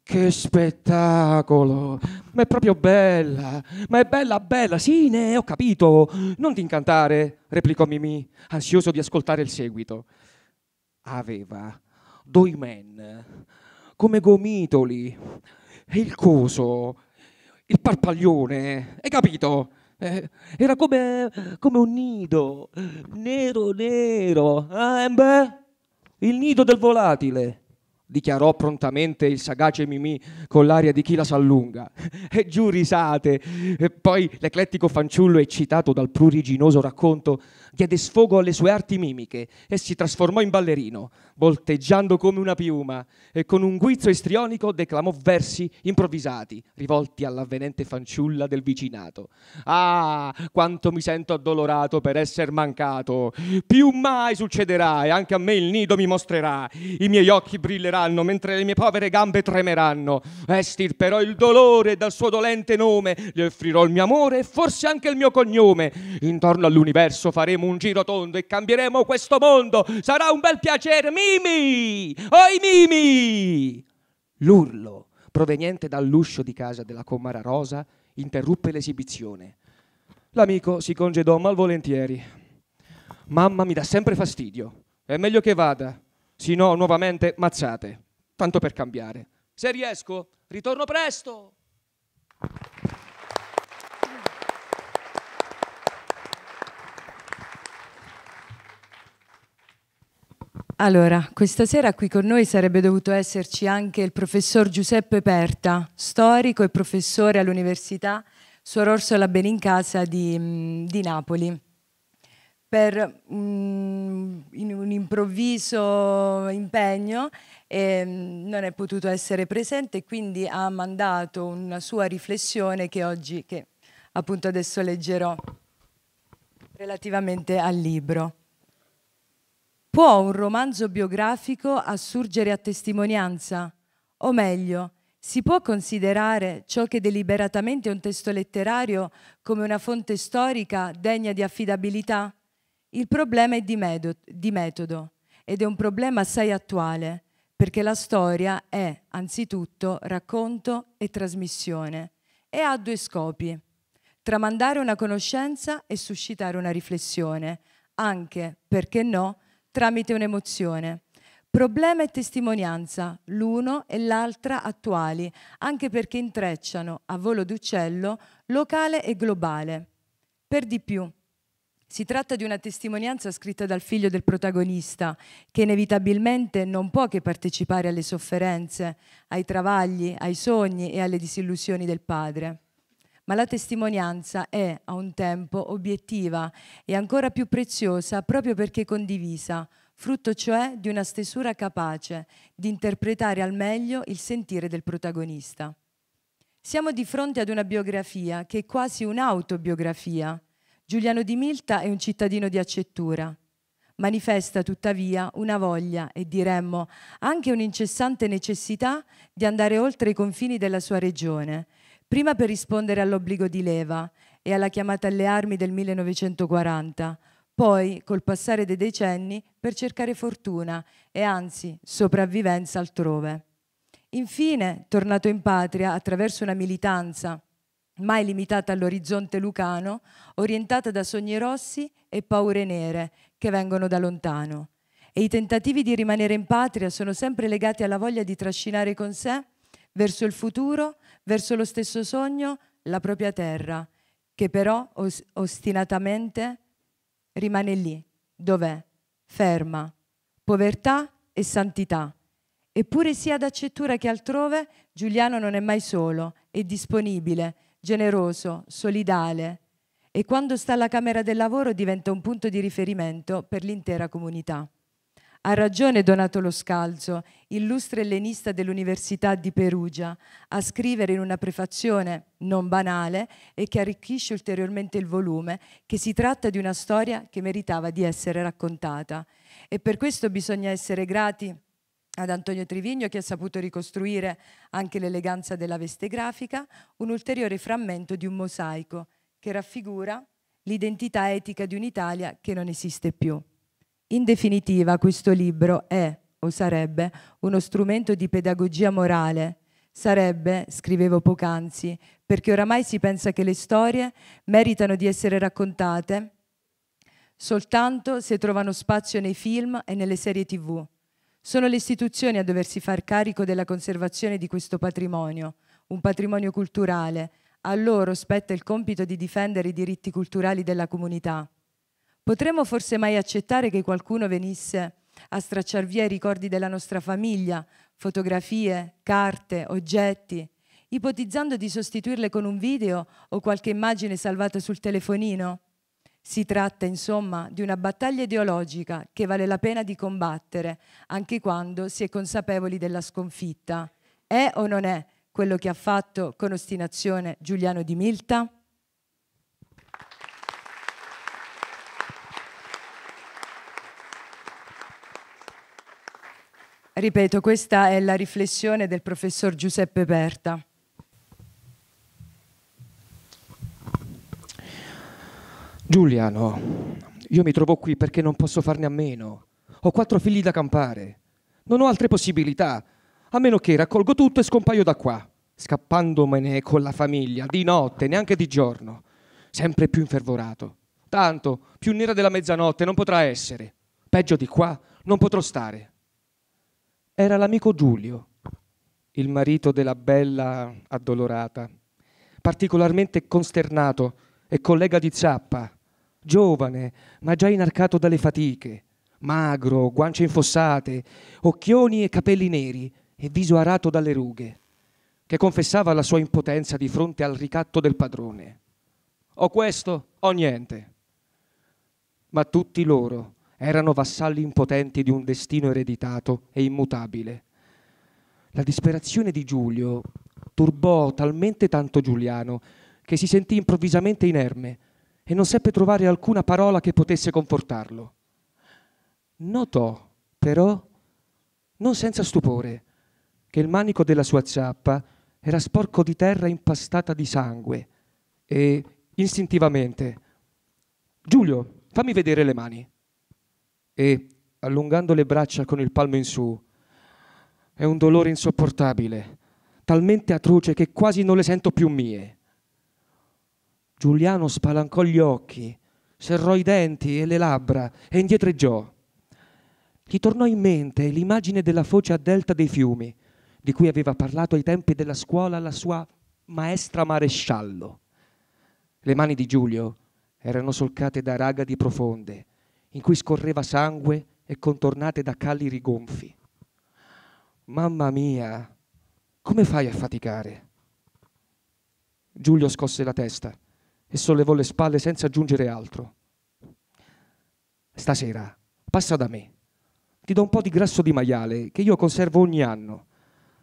Che spettacolo! Ma è proprio bella! Ma è bella, bella! Sì, ne ho capito! Non ti incantare, replicò Mimì, ansioso di ascoltare il seguito. Aveva due men come gomitoli e il coso, il parpaglione, hai capito? Eh, era come, come, un nido, nero, nero. Eh, beh il nido del volatile, dichiarò prontamente il sagace Mimì con l'aria di chi la s'allunga. E giù risate. E poi l'eclettico fanciullo, eccitato dal pruriginoso racconto, diede sfogo alle sue arti mimiche e si trasformò in ballerino, volteggiando come una piuma e con un guizzo istrionico declamò versi improvvisati rivolti all'avvenente fanciulla del vicinato. Ah, quanto mi sento addolorato per essere mancato! Più mai succederà e anche a me il nido mi mostrerà. I miei occhi brilleranno mentre le mie povere gambe tremeranno. Estirperò il dolore dal suo dolente nome, gli offrirò il mio amore e forse anche il mio cognome. Intorno all'universo faremo faremo un giro tondo e cambieremo questo mondo. Sarà un bel piacere, Mimi! Oi Mimi! L'urlo proveniente dall'uscio di casa della comara Rosa interruppe l'esibizione. L'amico si congedò malvolentieri. Mamma mi dà sempre fastidio. È meglio che vada, se no nuovamente mazzate. Tanto per cambiare. Se riesco, ritorno presto. Allora, questa sera qui con noi sarebbe dovuto esserci anche il professor Giuseppe Perta, storico e professore all'Università Suor Orsola Benincasa di, mm, di Napoli. Per um, un improvviso impegno eh, non è potuto essere presente e quindi ha mandato una sua riflessione che oggi, che appunto adesso leggerò relativamente al libro. Può un romanzo biografico assurgere a testimonianza? O meglio, si può considerare ciò che deliberatamente è un testo letterario come una fonte storica degna di affidabilità? Il problema è di, di metodo ed è un problema assai attuale, perché la storia è anzitutto racconto e trasmissione e ha due scopi, tramandare una conoscenza e suscitare una riflessione, anche, perché no, tramite un'emozione. Problema e testimonianza, l'uno e l'altra attuali, anche perché intrecciano, a volo d'uccello, locale e globale. Per di più, si tratta di una testimonianza scritta dal figlio del protagonista, che inevitabilmente non può che partecipare alle sofferenze, ai travagli, ai sogni e alle disillusioni del padre ma la testimonianza è a un tempo obiettiva e ancora più preziosa proprio perché condivisa, frutto cioè di una stesura capace di interpretare al meglio il sentire del protagonista. Siamo di fronte ad una biografia che è quasi un'autobiografia. Giuliano di Milta è un cittadino di Accettura. Manifesta tuttavia una voglia e diremmo anche un'incessante necessità di andare oltre i confini della sua regione, prima per rispondere all'obbligo di leva e alla chiamata alle armi del 1940, poi, col passare dei decenni, per cercare fortuna e anzi sopravvivenza altrove. Infine, tornato in patria attraverso una militanza mai limitata all'orizzonte lucano, orientata da sogni rossi e paure nere che vengono da lontano. E i tentativi di rimanere in patria sono sempre legati alla voglia di trascinare con sé, verso il futuro, verso lo stesso sogno, la propria terra, che però os- ostinatamente rimane lì, dov'è, ferma, povertà e santità. Eppure sia ad Accettura che altrove, Giuliano non è mai solo, è disponibile, generoso, solidale e quando sta alla Camera del Lavoro diventa un punto di riferimento per l'intera comunità. Ha ragione Donato Lo Scalzo, illustre ellenista dell'Università di Perugia, a scrivere in una prefazione non banale e che arricchisce ulteriormente il volume, che si tratta di una storia che meritava di essere raccontata. E per questo bisogna essere grati ad Antonio Trivigno che ha saputo ricostruire anche l'eleganza della veste grafica, un ulteriore frammento di un mosaico che raffigura l'identità etica di un'Italia che non esiste più. In definitiva, questo libro è o sarebbe uno strumento di pedagogia morale. Sarebbe, scrivevo poc'anzi, perché oramai si pensa che le storie meritano di essere raccontate soltanto se trovano spazio nei film e nelle serie tv. Sono le istituzioni a doversi far carico della conservazione di questo patrimonio, un patrimonio culturale. A loro spetta il compito di difendere i diritti culturali della comunità. Potremmo forse mai accettare che qualcuno venisse a stracciar via i ricordi della nostra famiglia, fotografie, carte, oggetti, ipotizzando di sostituirle con un video o qualche immagine salvata sul telefonino? Si tratta, insomma, di una battaglia ideologica che vale la pena di combattere, anche quando si è consapevoli della sconfitta. È o non è quello che ha fatto con ostinazione Giuliano di Milta? Ripeto, questa è la riflessione del professor Giuseppe Berta. Giuliano, io mi trovo qui perché non posso farne a meno. Ho quattro figli da campare. Non ho altre possibilità, a meno che raccolgo tutto e scompaio da qua, scappandomene con la famiglia, di notte, neanche di giorno, sempre più infervorato. Tanto, più nera della mezzanotte non potrà essere. Peggio di qua, non potrò stare era l'amico Giulio, il marito della bella addolorata, particolarmente consternato e collega di Zappa, giovane ma già inarcato dalle fatiche, magro, guance infossate, occhioni e capelli neri e viso arato dalle rughe, che confessava la sua impotenza di fronte al ricatto del padrone. O questo o niente. Ma tutti loro erano vassalli impotenti di un destino ereditato e immutabile. La disperazione di Giulio turbò talmente tanto Giuliano che si sentì improvvisamente inerme e non seppe trovare alcuna parola che potesse confortarlo. Notò, però, non senza stupore, che il manico della sua zappa era sporco di terra impastata di sangue e, istintivamente, Giulio, fammi vedere le mani e, allungando le braccia con il palmo in su, è un dolore insopportabile, talmente atroce che quasi non le sento più mie. Giuliano spalancò gli occhi, serrò i denti e le labbra e indietreggiò. Gli tornò in mente l'immagine della foce a delta dei fiumi, di cui aveva parlato ai tempi della scuola la sua maestra maresciallo. Le mani di Giulio erano solcate da ragadi profonde, in cui scorreva sangue e contornate da calli rigonfi. Mamma mia, come fai a faticare? Giulio scosse la testa e sollevò le spalle senza aggiungere altro. Stasera passa da me. Ti do un po' di grasso di maiale che io conservo ogni anno.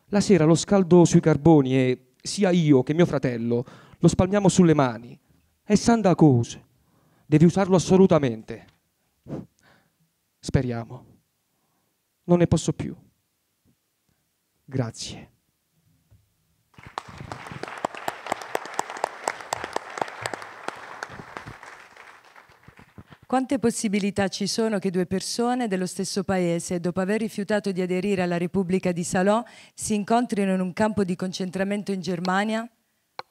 La sera lo scaldo sui carboni e sia io che mio fratello lo spalmiamo sulle mani. È santa cosa. Devi usarlo assolutamente. Speriamo. Non ne posso più. Grazie. Quante possibilità ci sono che due persone dello stesso paese, dopo aver rifiutato di aderire alla Repubblica di Salò, si incontrino in un campo di concentramento in Germania?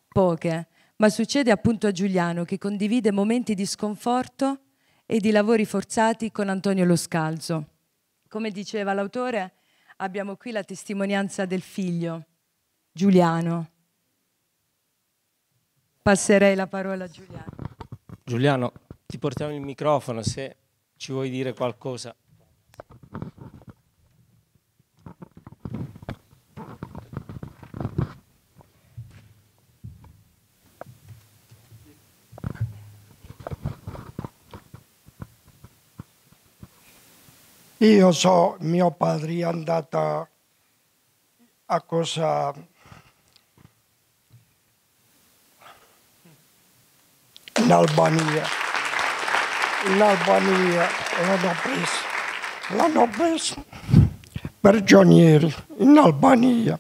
Poche, ma succede appunto a Giuliano che condivide momenti di sconforto e di lavori forzati con Antonio Lo Scalzo. Come diceva l'autore, abbiamo qui la testimonianza del figlio, Giuliano. Passerei la parola a Giuliano. Giuliano, ti portiamo il microfono se ci vuoi dire qualcosa. Io so, mio padre è andato a cosa... In Albania. In Albania l'hanno preso. L'hanno preso prigionieri in Albania.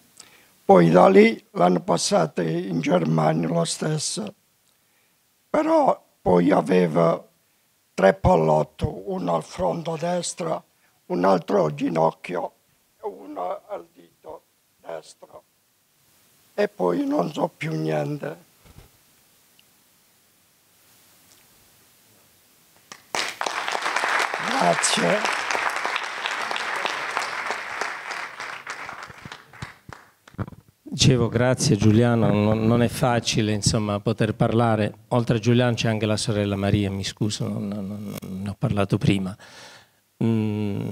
Poi da lì l'hanno passato in Germania lo stesso. Però poi aveva tre pallotto, uno al fronte destro un altro ginocchio, uno al dito destro. E poi non so più niente. Grazie. Dicevo grazie Giuliano, non, non è facile insomma, poter parlare, oltre a Giuliano c'è anche la sorella Maria, mi scuso, non, non, non ne ho parlato prima mh, mm,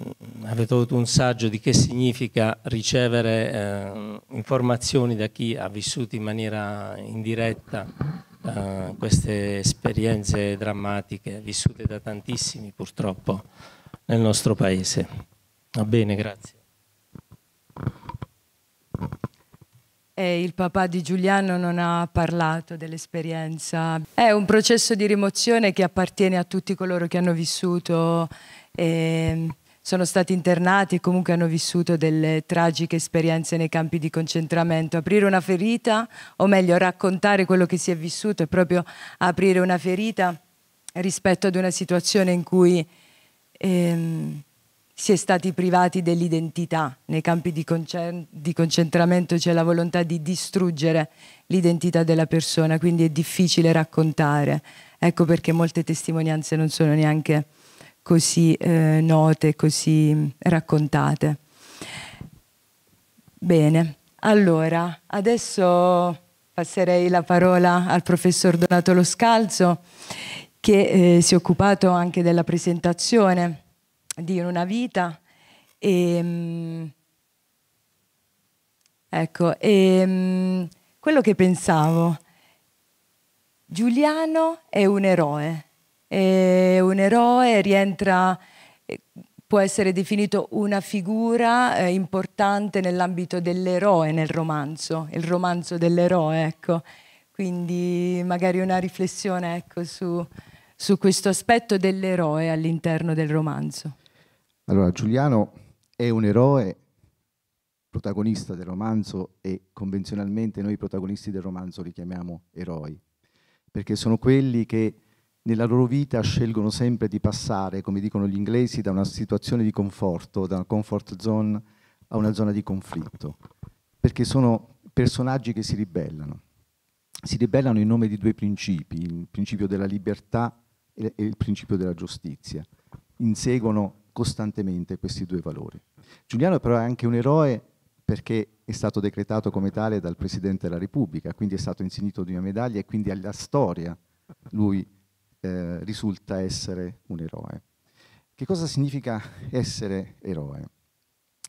avete avuto un saggio di che significa ricevere eh, informazioni da chi ha vissuto in maniera indiretta eh, queste esperienze drammatiche vissute da tantissimi purtroppo nel nostro paese. Va bene, grazie. E il papà di Giuliano non ha parlato dell'esperienza. È un processo di rimozione che appartiene a tutti coloro che hanno vissuto eh, sono stati internati e comunque hanno vissuto delle tragiche esperienze nei campi di concentramento. Aprire una ferita, o meglio raccontare quello che si è vissuto, è proprio aprire una ferita rispetto ad una situazione in cui ehm, si è stati privati dell'identità. Nei campi di, di concentramento c'è la volontà di distruggere l'identità della persona, quindi è difficile raccontare. Ecco perché molte testimonianze non sono neanche così eh, note, così mm, raccontate. Bene, allora adesso passerei la parola al professor Donato Lo Scalzo che eh, si è occupato anche della presentazione di Una vita e, mm, ecco, e, mm, quello che pensavo, Giuliano è un eroe è un eroe, rientra, eh, può essere definito una figura eh, importante nell'ambito dell'eroe nel romanzo, il romanzo dell'eroe, ecco. Quindi magari una riflessione ecco, su, su questo aspetto dell'eroe all'interno del romanzo. Allora, Giuliano è un eroe protagonista del romanzo e convenzionalmente noi protagonisti del romanzo li chiamiamo eroi, perché sono quelli che nella loro vita scelgono sempre di passare, come dicono gli inglesi, da una situazione di conforto, da una comfort zone a una zona di conflitto, perché sono personaggi che si ribellano. Si ribellano in nome di due principi, il principio della libertà e il principio della giustizia. Inseguono costantemente questi due valori. Giuliano però è anche un eroe perché è stato decretato come tale dal Presidente della Repubblica, quindi è stato insignito di una medaglia e quindi alla storia lui eh, risulta essere un eroe. Che cosa significa essere eroe?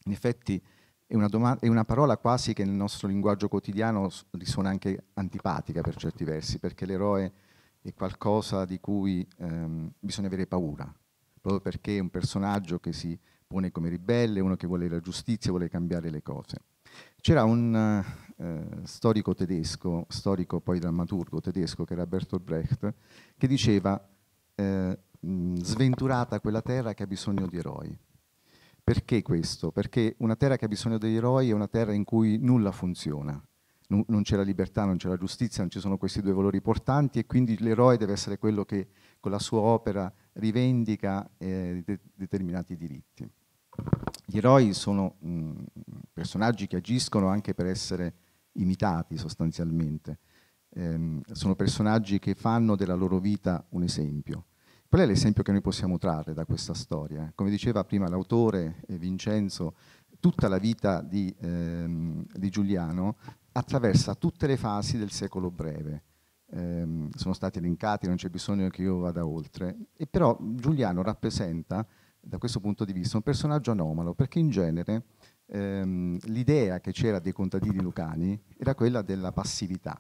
In effetti è una, è una, parola quasi che nel nostro linguaggio quotidiano risuona anche antipatica per certi versi, perché l'eroe è qualcosa di cui ehm, bisogna avere paura, proprio perché è un personaggio che si pone come ribelle, uno che vuole la giustizia, vuole cambiare le cose. C'era un eh, storico tedesco, storico poi drammaturgo tedesco, che era Bertolt Brecht, che diceva eh, mm, sventurata quella terra che ha bisogno di eroi. Perché questo? Perché una terra che ha bisogno degli eroi è una terra in cui nulla funziona, N non c'è la libertà, non c'è la giustizia, non ci sono questi due valori portanti e quindi l'eroe deve essere quello che con la sua opera rivendica eh, de determinati diritti gli eroi sono mh, mm, personaggi che agiscono anche per essere imitati sostanzialmente, eh, sono personaggi che fanno della loro vita un esempio. Qual è l'esempio che noi possiamo trarre da questa storia? Come diceva prima l'autore eh, Vincenzo, tutta la vita di, ehm, di, Giuliano attraversa tutte le fasi del secolo breve. Eh, sono stati elencati, non c'è bisogno che io vada oltre, e però Giuliano rappresenta da questo punto di vista un personaggio anomalo, perché in genere ehm, l'idea che c'era dei contadini lucani era quella della passività.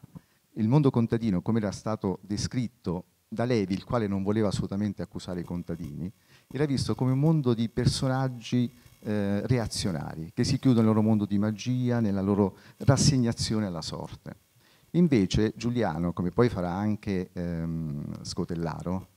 Il mondo contadino, come era stato descritto da Levi, il quale non voleva assolutamente accusare i contadini, era visto come un mondo di personaggi eh, reazionari, che si chiudono nel loro mondo di magia, nella loro rassegnazione alla sorte. Invece Giuliano, come poi farà anche ehm, Scotellaro,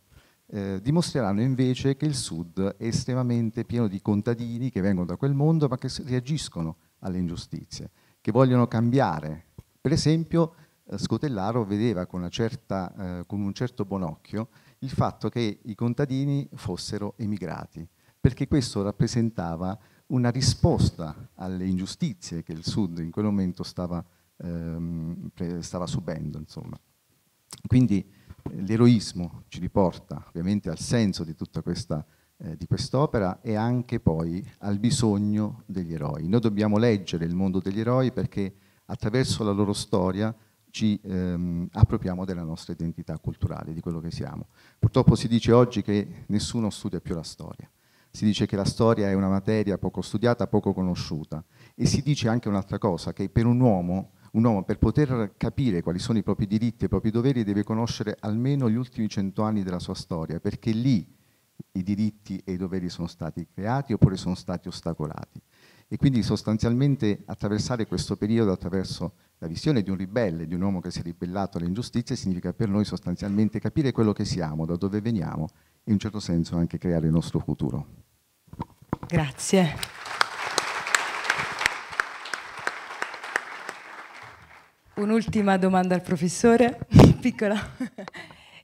eh, dimostreranno invece che il Sud è estremamente pieno di contadini che vengono da quel mondo ma che reagiscono alle ingiustizie, che vogliono cambiare. Per esempio eh, Scotellaro vedeva con, certa, eh, con un certo buon occhio il fatto che i contadini fossero emigrati, perché questo rappresentava una risposta alle ingiustizie che il Sud in quel momento stava, ehm, stava subendo. Insomma. Quindi l'eroismo ci riporta ovviamente al senso di tutta questa eh, di quest'opera e anche poi al bisogno degli eroi. Noi dobbiamo leggere il mondo degli eroi perché attraverso la loro storia ci ehm, appropriamo della nostra identità culturale, di quello che siamo. Purtroppo si dice oggi che nessuno studia più la storia, si dice che la storia è una materia poco studiata, poco conosciuta e si dice anche un'altra cosa, che per un uomo un uomo per poter capire quali sono i propri diritti e i propri doveri deve conoscere almeno gli ultimi cento anni della sua storia, perché lì i diritti e i doveri sono stati creati oppure sono stati ostacolati. E quindi sostanzialmente attraversare questo periodo attraverso la visione di un ribelle, di un uomo che si è ribellato alle ingiustizie, significa per noi sostanzialmente capire quello che siamo, da dove veniamo e in un certo senso anche creare il nostro futuro. Grazie. Un'ultima domanda al professore, piccola.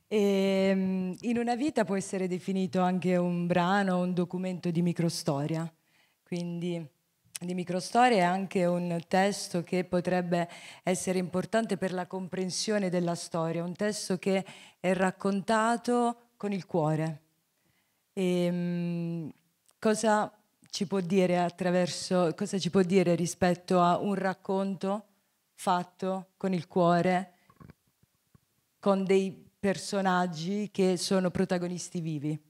E, ehm, in una vita può essere definito anche un brano, un documento di microstoria, quindi di microstoria è anche un testo che potrebbe essere importante per la comprensione della storia, un testo che è raccontato con il cuore. E, ehm, cosa ci può dire attraverso, cosa ci può dire rispetto a un racconto? fatto con il cuore, con dei personaggi che sono protagonisti vivi.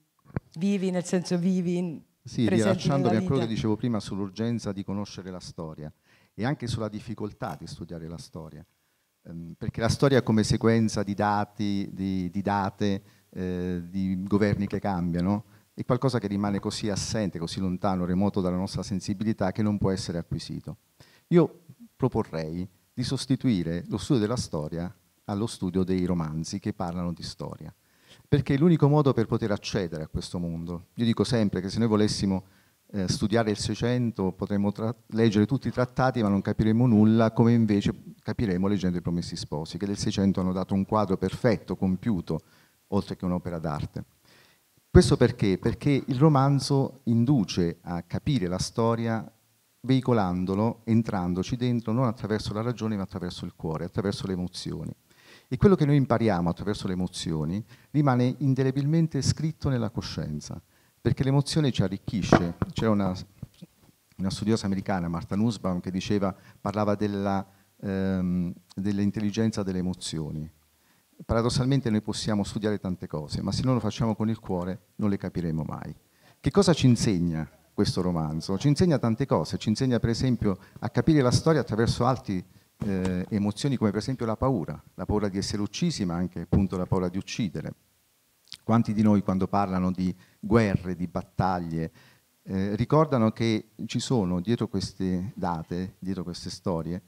Vivi nel senso vivi. In, Sì, rilasciandomi a quello che dicevo prima sull'urgenza di conoscere la storia e anche sulla difficoltà di studiare la storia, ehm, perché la storia come sequenza di dati, di, di date, eh, di governi che cambiano, è qualcosa che rimane così assente, così lontano, remoto dalla nostra sensibilità che non può essere acquisito. Io proporrei di sostituire lo studio della storia allo studio dei romanzi che parlano di storia. Perché è l'unico modo per poter accedere a questo mondo. Io dico sempre che se noi volessimo eh, studiare il Seicento potremmo leggere tutti i trattati ma non capiremmo nulla, come invece capiremo leggendo i Promessi Sposi, che del Seicento hanno dato un quadro perfetto, compiuto, oltre che un'opera d'arte. Questo perché? Perché il romanzo induce a capire la storia veicolandolo, entrandoci dentro non attraverso la ragione ma attraverso il cuore, attraverso le emozioni. E quello che noi impariamo attraverso le emozioni rimane indelebilmente scritto nella coscienza, perché l'emozione ci arricchisce. C'era una, una, studiosa americana, Martha Nussbaum, che diceva, parlava della, ehm, dell'intelligenza delle emozioni. Paradossalmente noi possiamo studiare tante cose, ma se non lo facciamo con il cuore non le capiremo mai. Che cosa ci insegna questo romanzo. Ci insegna tante cose, ci insegna per esempio a capire la storia attraverso altre eh, emozioni come per esempio la paura, la paura di essere uccisi ma anche appunto la paura di uccidere. Quanti di noi quando parlano di guerre, di battaglie, eh, ricordano che ci sono dietro queste date, dietro queste storie,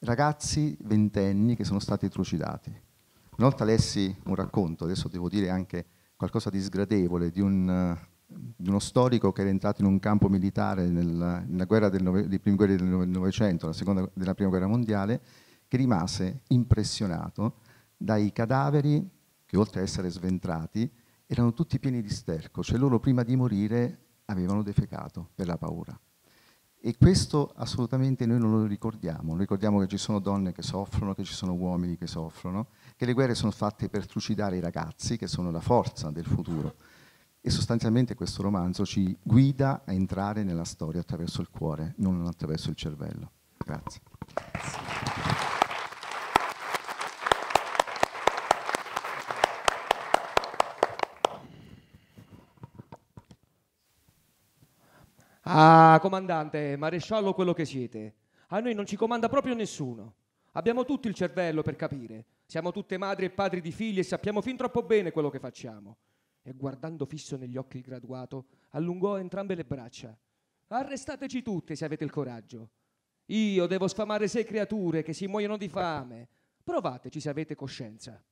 ragazzi ventenni che sono stati trucidati. Una volta lessi un racconto, adesso devo dire anche qualcosa di sgradevole, di un di uno storico che era entrato in un campo militare nella, nella guerra del nove, dei primi guerri del Novecento, la seconda della Prima Guerra Mondiale, che rimase impressionato dai cadaveri che oltre a essere sventrati erano tutti pieni di sterco, cioè loro prima di morire avevano defecato per la paura. E questo assolutamente noi non lo ricordiamo, ricordiamo che ci sono donne che soffrono, che ci sono uomini che soffrono, che le guerre sono fatte per trucidare i ragazzi, che sono la forza del futuro e sostanzialmente questo romanzo ci guida a entrare nella storia attraverso il cuore, non attraverso il cervello. Grazie. Ah, comandante, maresciallo quello che siete. A noi non ci comanda proprio nessuno. Abbiamo tutto il cervello per capire. Siamo tutte madri e padri di figli e sappiamo fin troppo bene quello che facciamo e guardando fisso negli occhi il graduato, allungò entrambe le braccia. Arrestateci tutte se avete il coraggio. Io devo sfamare sei creature che si muoiono di fame. Provateci se avete coscienza.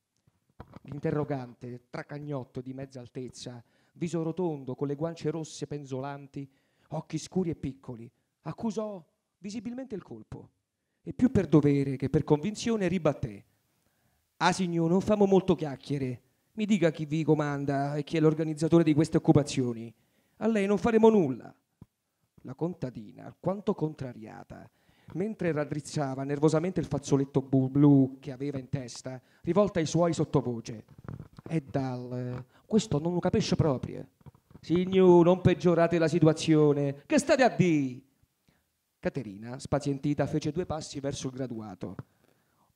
L'interrogante, tracagnotto di mezza altezza, viso rotondo con le guance rosse penzolanti, occhi scuri e piccoli, accusò visibilmente il colpo e più per dovere che per convinzione ribatté. Asigno, ah, non famo molto chiacchiere. Mi dica chi vi comanda e chi è l'organizzatore di queste occupazioni. A lei non faremo nulla. La contadina, alquanto contrariata, mentre raddrizzava nervosamente il fazzoletto blu, che aveva in testa, rivolta ai suoi sottovoce. E dal... questo non lo capisce proprio. Signor, non peggiorate la situazione. Che state a di? Caterina, spazientita, fece due passi verso il graduato.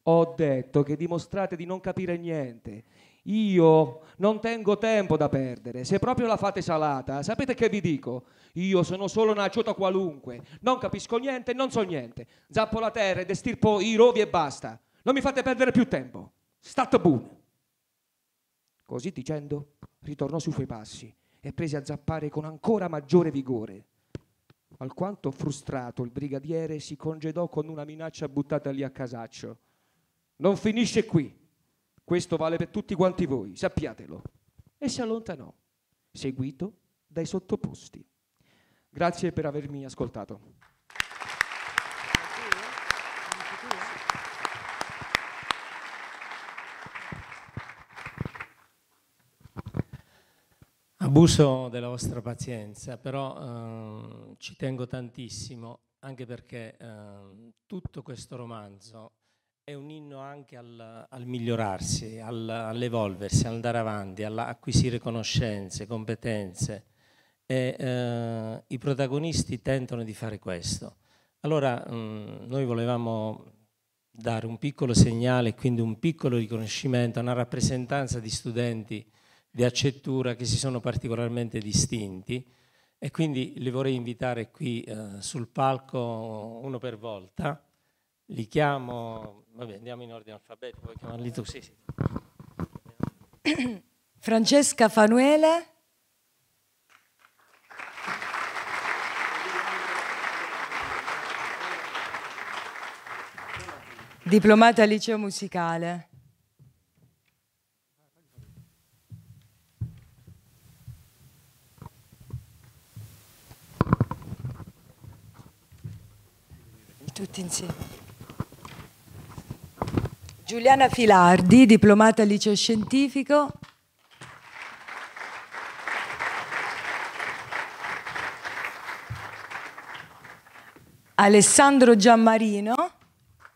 Ho detto che dimostrate di non capire niente io non tengo tempo da perdere. Se proprio la fate salata, sapete che vi dico? Io sono solo una ciota qualunque. Non capisco niente, non so niente. Zappo la terra ed estirpo i rovi e basta. Non mi fate perdere più tempo. Stat buon. Così dicendo, ritornò sui suoi passi e prese a zappare con ancora maggiore vigore. Alquanto frustrato, il brigadiere si congedò con una minaccia buttata lì a casaccio. Non finisce qui questo vale per tutti quanti voi, sappiatelo. E si allontanò, seguito dai sottoposti. Grazie per avermi ascoltato. Abuso della vostra pazienza, però eh, ci tengo tantissimo, anche perché eh, tutto questo romanzo è un inno anche al, al migliorarsi, al, all'evolversi, andare avanti, all'acquisire conoscenze, competenze. E, eh, I protagonisti tentano di fare questo. Allora mh, mm, noi volevamo dare un piccolo segnale, quindi un piccolo riconoscimento a una rappresentanza di studenti di accettura che si sono particolarmente distinti e quindi li vorrei invitare qui eh, sul palco uno per volta li chiamo, vabbè andiamo in ordine alfabetico, vuoi chiamarli tu? Sì, sì. Francesca Fanuele. Diplomata al liceo musicale. Tutti insieme. Giuliana Filardi, diplomata al liceo scientifico. Alessandro Giammarino,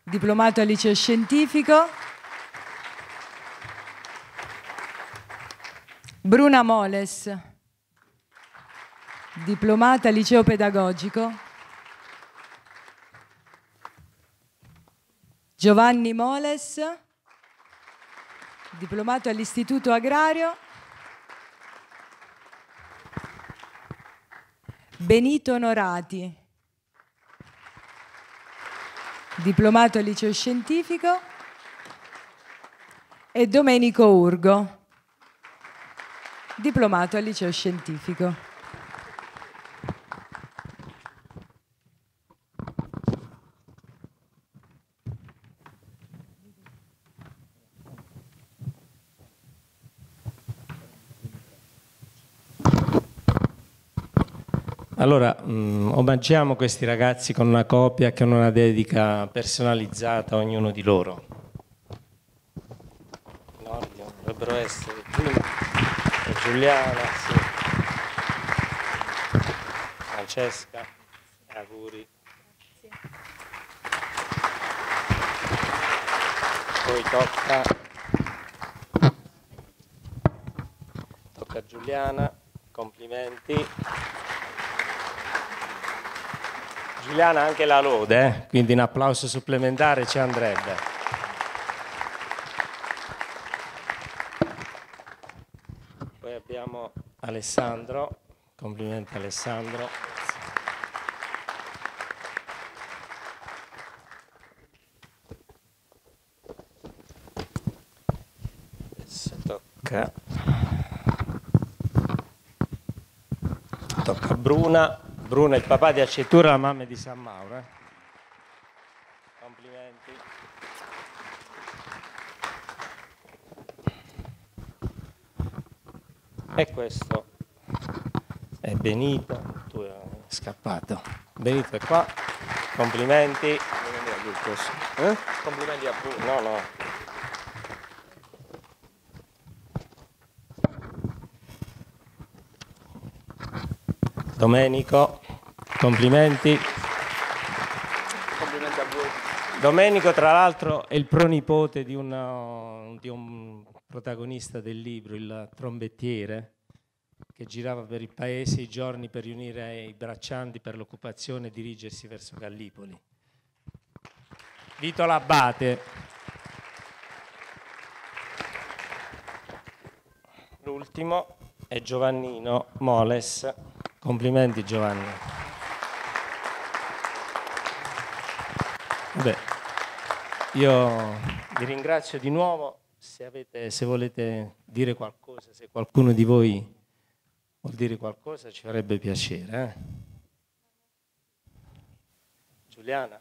diplomato al liceo scientifico. Bruna Moles, diplomata al liceo pedagogico. Giovanni Moles, diplomato all'Istituto Agrario. Benito Onorati, diplomato al liceo scientifico, e Domenico Urgo, diplomato al liceo scientifico. Allora, mh, mm, omaggiamo questi ragazzi con una copia che non una dedica personalizzata a ognuno di loro. Nordio, dovrebbero essere Giuliana, sì. Francesca, auguri. Sì. Poi tocca, tocca a Giuliana, complimenti. Ileana anche la lode, eh? quindi un applauso supplementare ci andrebbe. Poi abbiamo Alessandro, complimenti Alessandro. Se tocca. Tocca a Bruna. Bruno è il papà di Accettura, la mamma è di San Mauro. Eh? Complimenti. E questo è Benito, tu è scappato. Benito è qua, complimenti. Eh? Complimenti a Bruno. No, no. Domenico. Complimenti. Complimenti a voi. Domenico, tra l'altro, è il pronipote di, una, di un protagonista del libro, il trombettiere, che girava per il paese i giorni per riunire i braccianti per l'occupazione e dirigersi verso Gallipoli. Vito Labbate. L'ultimo è Giovannino Moles. Complimenti Giovanni. Beh, io vi ringrazio di nuovo. Se, avete, se, volete dire qualcosa, se qualcuno di voi vuol dire qualcosa, ci farebbe piacere. Eh? Giuliana?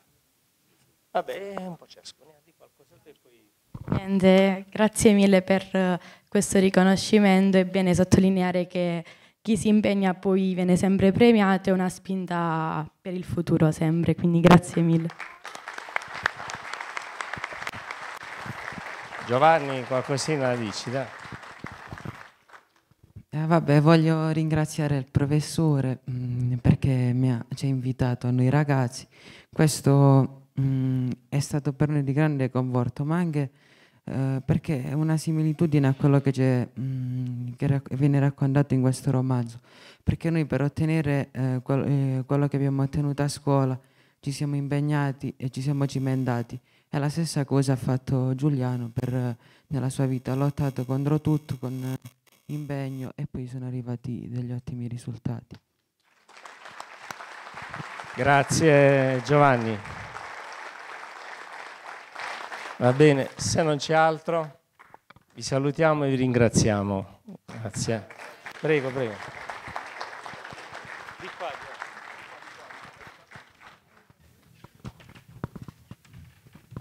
Vabbè, un po' ciascuno di qualcosa per poi... Niente, grazie mille per eh, questo riconoscimento. È bene sottolineare che chi si impegna poi viene sempre premiato, è una spinta per il futuro sempre, quindi grazie mille. Giovanni, qualcosina la dici, Da. Eh, vabbè, voglio ringraziare il professore mh, mm, perché mi ha, ci ha invitato a noi ragazzi. Questo mh, mm, è stato per noi di grande conforto, ma anche eh, perché è una similitudine a quello che, mh, mm, che rac viene raccontato in questo romanzo. Perché noi per ottenere eh, quel eh, quello che abbiamo ottenuto a scuola ci siamo impegnati e ci siamo cimentati è la stessa cosa ha fatto Giuliano per, nella sua vita, ha lottato contro tutto con impegno e poi sono arrivati degli ottimi risultati. Grazie Giovanni. Va bene, se non c'è altro vi salutiamo e vi ringraziamo. Grazie. Prego, prego.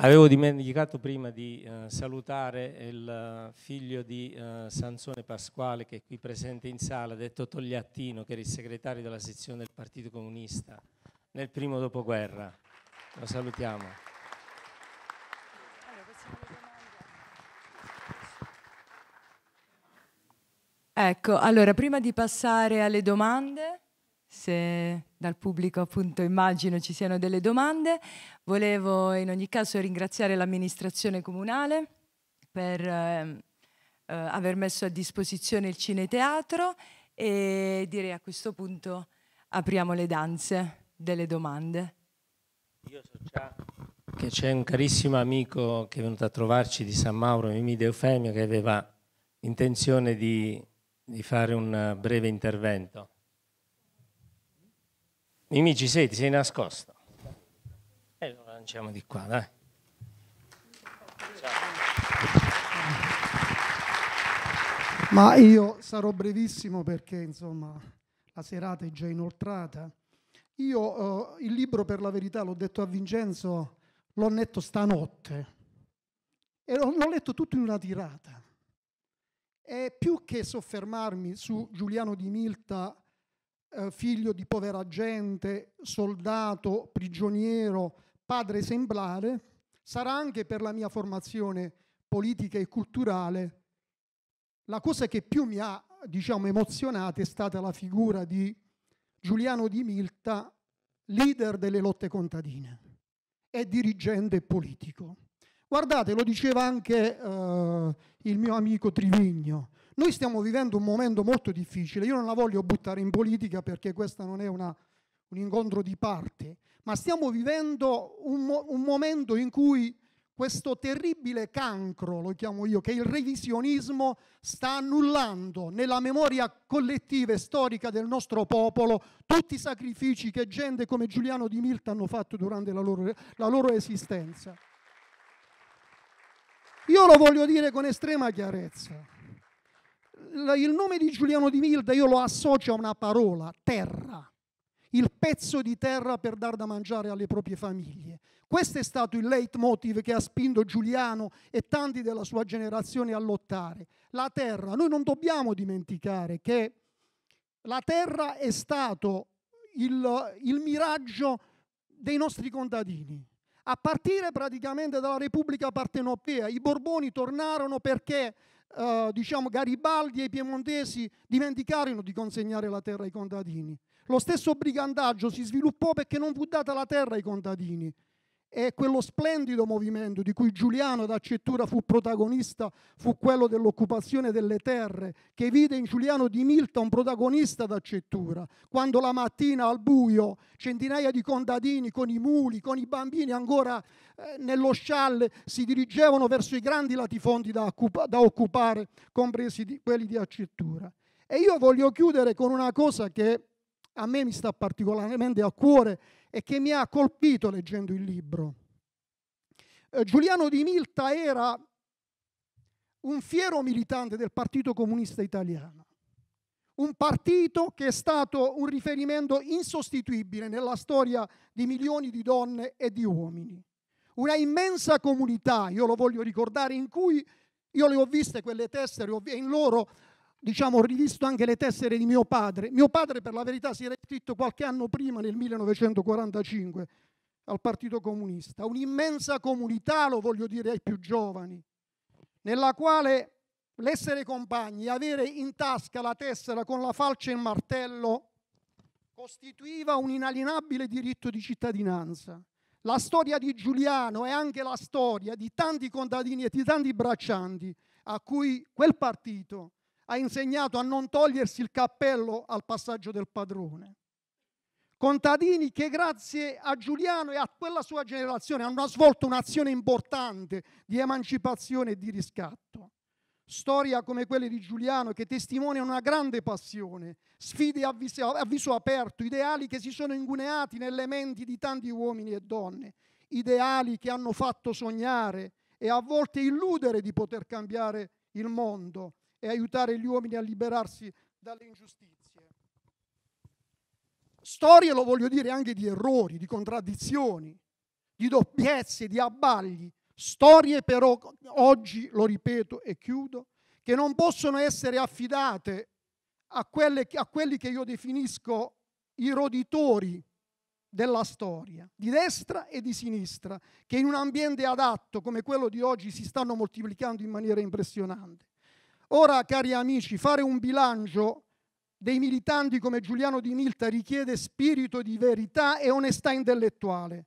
Avevo dimenticato prima di eh, salutare il eh, figlio di uh, Sansone Pasquale che è qui presente in sala, detto Togliattino, che era il segretario della sezione del Partito Comunista nel primo dopoguerra. Lo salutiamo. Ecco, allora prima di passare alle domande se dal pubblico appunto immagino ci siano delle domande. Volevo in ogni caso ringraziare l'amministrazione comunale per ehm, eh, aver messo a disposizione il cineteatro e direi a questo punto apriamo le danze delle domande. Io so già che c'è un carissimo amico che è venuto a trovarci di San Mauro, Emide Eufemio, che aveva intenzione di, di fare un breve intervento. Nemici, sei, ti sei nascosta. E eh, lo lanciamo di qua, dai. Ma io sarò brevissimo perché insomma la serata è già inoltrata. Io eh, il libro per la verità l'ho detto a Vincenzo, l'ho letto stanotte e l'ho letto tutto in una tirata. E più che soffermarmi su Giuliano di Milta eh, figlio di povera gente, soldato, prigioniero, padre esemplare, sarà anche per la mia formazione politica e culturale. La cosa che più mi ha, diciamo, emozionato è stata la figura di Giuliano Di Milta, leader delle lotte contadine e dirigente politico. Guardate, lo diceva anche eh, il mio amico Trivigno, noi stiamo vivendo un momento molto difficile, io non la voglio buttare in politica perché questa non è una, un incontro di parte, ma stiamo vivendo un, un momento in cui questo terribile cancro, lo chiamo io, che è il revisionismo sta annullando nella memoria collettiva e storica del nostro popolo tutti i sacrifici che gente come Giuliano di Mirta hanno fatto durante la loro, la loro esistenza. Io lo voglio dire con estrema chiarezza il nome di Giuliano di Milda io lo associo a una parola, terra, il pezzo di terra per dar da mangiare alle proprie famiglie. Questo è stato il leitmotiv che ha spinto Giuliano e tanti della sua generazione a lottare. La terra, noi non dobbiamo dimenticare che la terra è stato il, il miraggio dei nostri contadini. A partire praticamente dalla Repubblica Partenopea, i Borboni tornarono perché eh, diciamo Garibaldi e i piemontesi dimenticarono di consegnare la terra ai contadini. Lo stesso brigantaggio si sviluppò perché non fu data la terra ai contadini. E quello splendido movimento di cui Giuliano da Cettura fu protagonista fu quello dell'occupazione delle terre, che vide in Giuliano di Milta un protagonista da Cettura, quando la mattina al buio centinaia di contadini con i muli, con i bambini ancora eh, nello scialle si dirigevano verso i grandi latifondi da, occupa- da occupare, compresi di quelli di Accettura. E io voglio chiudere con una cosa che a me mi sta particolarmente a cuore e che mi ha colpito leggendo il libro. Eh, Giuliano di Milta era un fiero militante del Partito Comunista Italiano, un partito che è stato un riferimento insostituibile nella storia di milioni di donne e di uomini. Una immensa comunità, io lo voglio ricordare, in cui io le ho viste quelle tessere e in loro diciamo, ho rivisto anche le tessere di mio padre. Mio padre, per la verità, si era iscritto qualche anno prima, nel 1945, al Partito Comunista. Un'immensa comunità, lo voglio dire ai più giovani, nella quale l'essere compagni, avere in tasca la tessera con la falce e il martello, costituiva un inalienabile diritto di cittadinanza. La storia di Giuliano è anche la storia di tanti contadini e di tanti braccianti a cui quel partito ha insegnato a non togliersi il cappello al passaggio del padrone. Contadini che grazie a Giuliano e a quella sua generazione hanno svolto un'azione importante di emancipazione e di riscatto. Storia come quelle di Giuliano che testimoniano una grande passione, sfide a viso, a viso aperto, ideali che si sono inguneati nelle menti di tanti uomini e donne, ideali che hanno fatto sognare e a volte illudere di poter cambiare il mondo, e aiutare gli uomini a liberarsi dalle ingiustizie. Storie, lo voglio dire, anche di errori, di contraddizioni, di doppiezze, di abbagli. Storie però, oggi lo ripeto e chiudo, che non possono essere affidate a, quelle, a quelli che io definisco i roditori della storia, di destra e di sinistra, che in un ambiente adatto come quello di oggi si stanno moltiplicando in maniera impressionante. Ora, cari amici, fare un bilancio dei militanti come Giuliano Di Milta richiede spirito di verità e onestà intellettuale.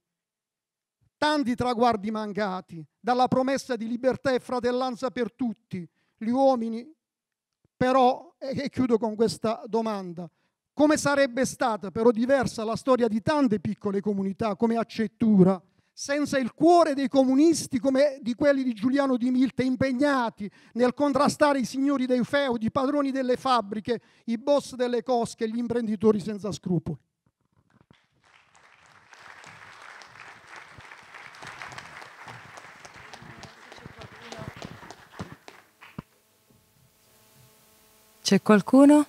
Tanti traguardi mancati, dalla promessa di libertà e fratellanza per tutti, gli uomini, però, e chiudo con questa domanda, come sarebbe stata però diversa la storia di tante piccole comunità come Accettura, senza il cuore dei comunisti come di quelli di Giuliano di Milte impegnati nel contrastare i signori dei feudi, i padroni delle fabbriche, i boss delle cosche, gli imprenditori senza scrupoli. C'è qualcuno?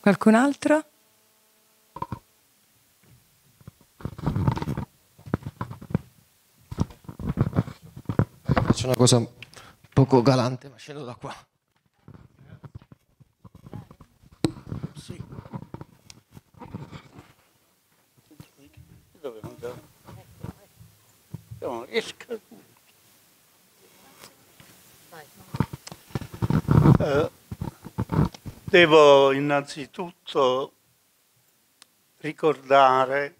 Qualcun altro? faccio una cosa poco galante, ma scendo da qua. Sì. Dove andare? No, Eh, devo innanzitutto ricordare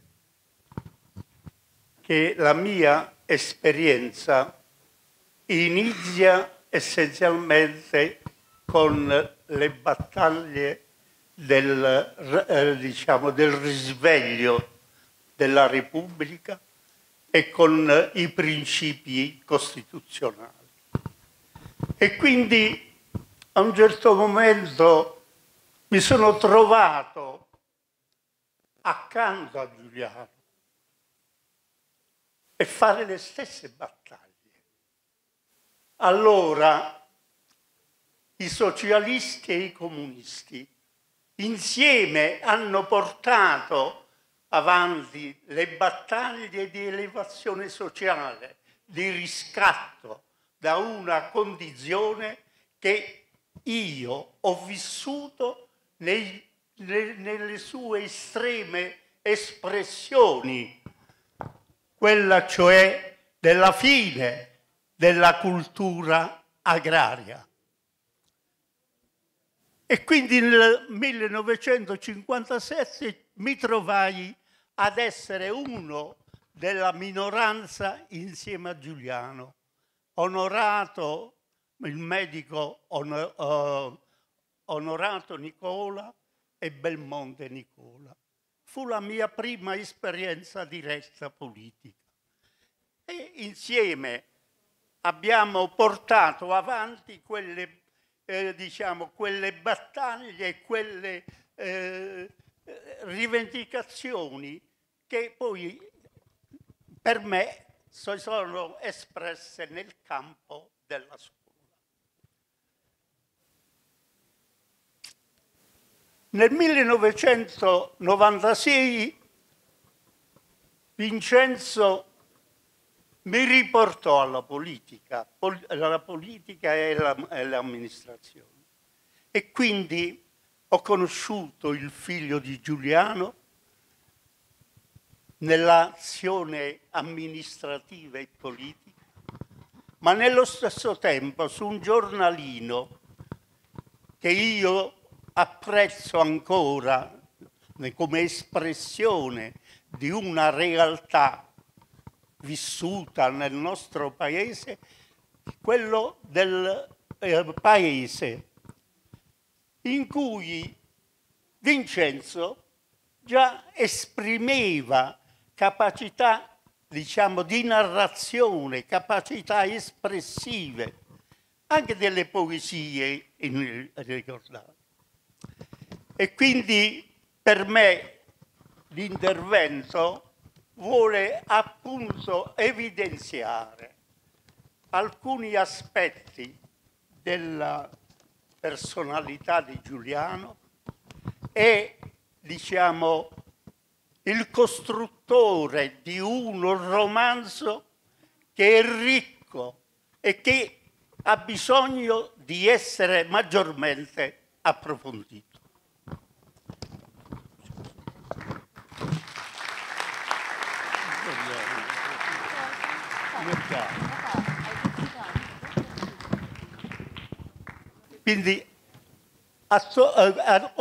che la mia esperienza inizia essenzialmente con le battaglie del, eh, diciamo, del risveglio della Repubblica e con i principi costituzionali. E quindi a un certo momento mi sono trovato accanto a Giuliano e fare le stesse battaglie. Allora i socialisti e i comunisti insieme hanno portato avanti le battaglie di elevazione sociale, di riscatto da una condizione che io ho vissuto nei, ne, nelle sue estreme espressioni, quella cioè della fine della cultura agraria. E quindi nel 1957 mi trovai ad essere uno della minoranza insieme a Giuliano, onorato il medico on, uh, eh, onorato Nicola e Belmonte Nicola. Fu la mia prima esperienza diretta politica. E insieme abbiamo portato avanti quelle, eh, diciamo, quelle battaglie quelle eh, rivendicazioni che poi per me si sono espresse nel campo della scuola. Nel 1996 Vincenzo mi riportò alla politica, la politica e, l'amministrazione. E quindi ho conosciuto il figlio di Giuliano nell'azione amministrativa e politica, ma nello stesso tempo su un giornalino che io apprezzo ancora come espressione di una realtà vissuta nel nostro paese, quello del eh, paese in cui Vincenzo già esprimeva capacità, diciamo, di narrazione, capacità espressive, anche delle poesie, in, eh, ricordavo. E quindi per me l'intervento vuole appunto evidenziare alcuni aspetti della personalità di Giuliano e, diciamo, il costruttore di un romanzo che è ricco e che ha bisogno di essere maggiormente approfondito. Quindi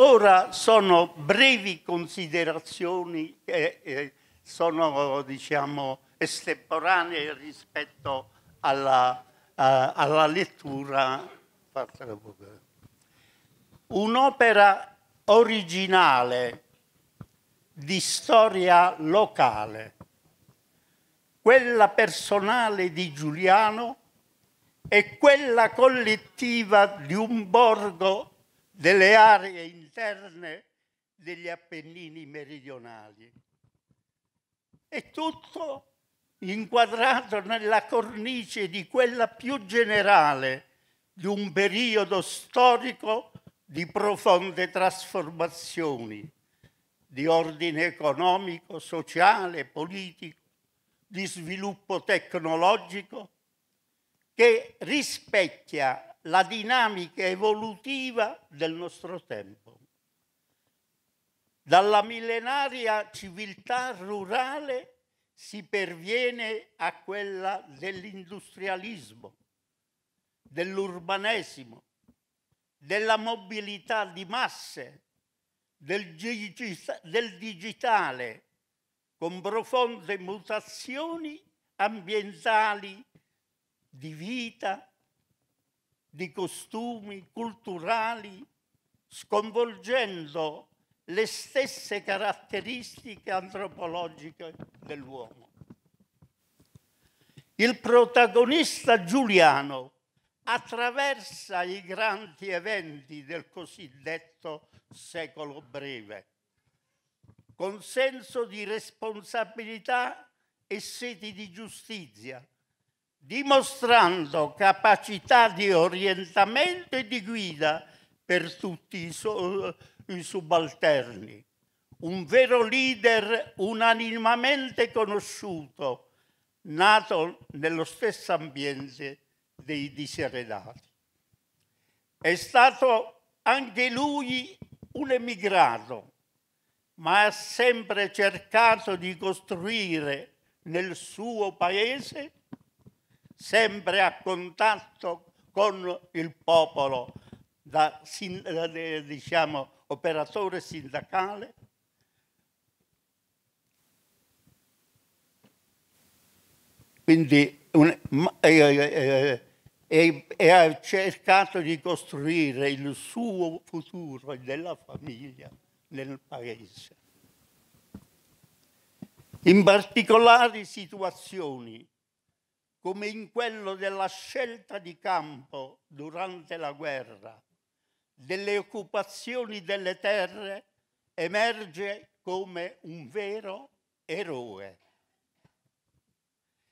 ora sono brevi considerazioni che eh, sono diciamo estemporanee rispetto alla, alla lettura Un'opera originale di storia locale, quella personale di Giuliano e quella collettiva di un borgo delle aree interne degli Appennini meridionali. È tutto inquadrato nella cornice di quella più generale di un periodo storico di profonde trasformazioni di ordine economico, sociale, politico, di sviluppo tecnologico che rispecchia la dinamica evolutiva del nostro tempo. Dalla millenaria civiltà rurale si perviene a quella dell'industrialismo, dell'urbanesimo, della mobilità di masse, del, del digitale, con profonde mutazioni ambientali di vita, di costumi culturali, sconvolgendo le stesse caratteristiche antropologiche dell'uomo. Il protagonista Giuliano attraversa i grandi eventi del cosiddetto secolo breve, con senso di responsabilità e sete di giustizia, dimostrando capacità di orientamento e di guida per tutti i, so i subalterni. Un vero leader unanimemente conosciuto, nato nello stesso ambiente dei diseredati. È stato anche lui un emigrato, ma ha sempre cercato di costruire nel suo paese sempre a contatto con il popolo, da eh, diciamo, operatore sindacale quindi un, eh, eh, eh, eh ha cercato di costruire il suo futuro e della famiglia nel paese. In particolari situazioni come in quello della scelta di campo durante la guerra, delle occupazioni delle terre, emerge come un vero eroe.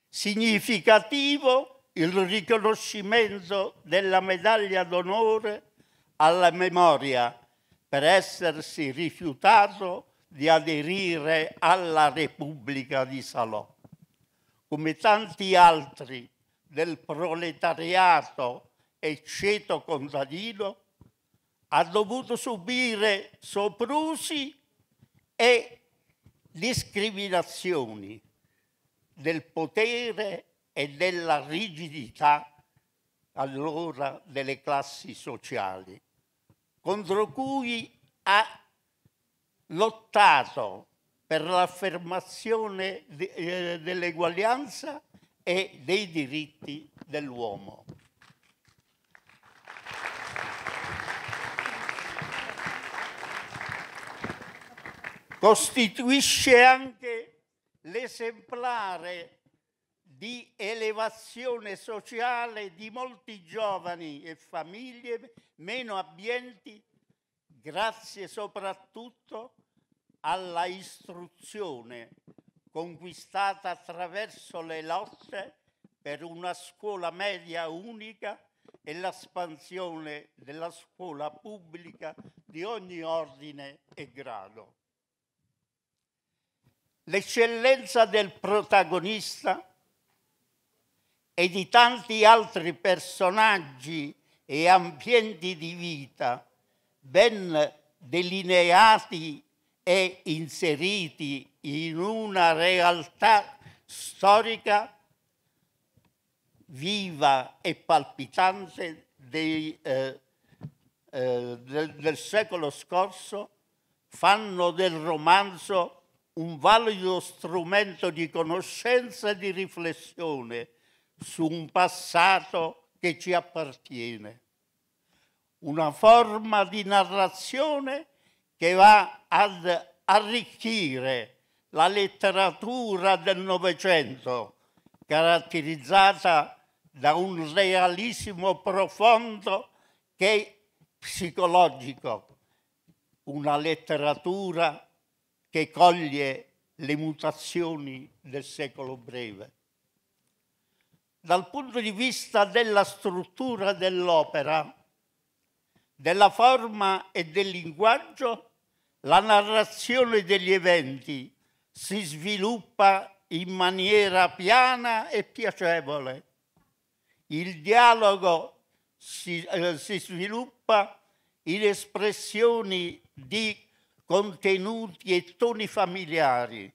Significativo il riconoscimento della medaglia d'onore alla memoria per essersi rifiutato di aderire alla Repubblica di Salò come tanti altri del proletariato e ceto contadino, ha dovuto subire soprusi e discriminazioni del potere e della rigidità allora delle classi sociali, contro cui ha lottato per l'affermazione eh, dell'eguaglianza e dei diritti dell'uomo. Costituisce anche l'esemplare di elevazione sociale di molti giovani e famiglie meno abbienti, grazie soprattutto alla istruzione conquistata attraverso le lotte per una scuola media unica e l'espansione della scuola pubblica di ogni ordine e grado. L'eccellenza del protagonista e di tanti altri personaggi e ambienti di vita ben delineati e inseriti in una realtà storica viva e palpitante dei, eh, eh, del, del secolo scorso, fanno del romanzo un valido strumento di conoscenza e di riflessione su un passato che ci appartiene, una forma di narrazione che va ad arricchire la letteratura del Novecento, caratterizzata da un realismo profondo che psicologico, una letteratura che coglie le mutazioni del secolo breve. Dal punto di vista della struttura dell'opera, della forma e del linguaggio, la narrazione degli eventi si sviluppa in maniera piana e piacevole. Il dialogo si, eh, si sviluppa in espressioni di contenuti e toni familiari.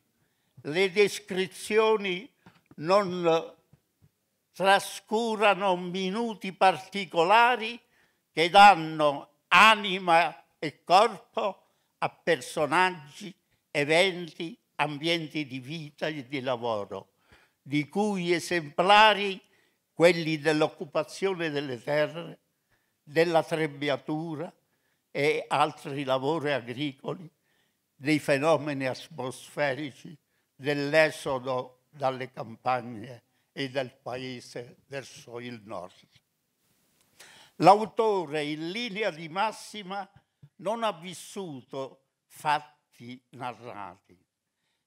Le descrizioni non trascurano minuti particolari che danno anima e corpo a personaggi, eventi, ambienti di vita e di lavoro, di cui esemplari quelli dell'occupazione delle terre, della trebbiatura e altri lavori agricoli, dei fenomeni atmosferici, dell'esodo dalle campagne e dal paese verso il nord. L'autore in linea di massima non ha vissuto fatti narrati,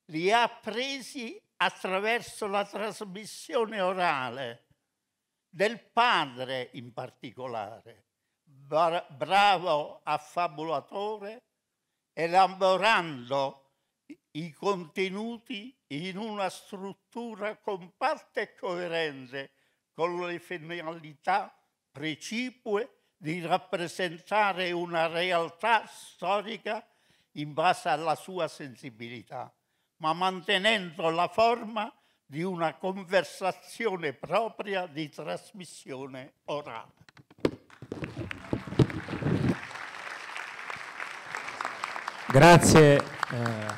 li ha presi attraverso la trasmissione orale del padre in particolare, bravo affabulatore, elaborando i contenuti in una struttura compatta e coerente con le finalità precipue di rappresentare una realtà storica in base alla sua sensibilità, ma mantenendo la forma di una conversazione propria di trasmissione orale. Grazie eh,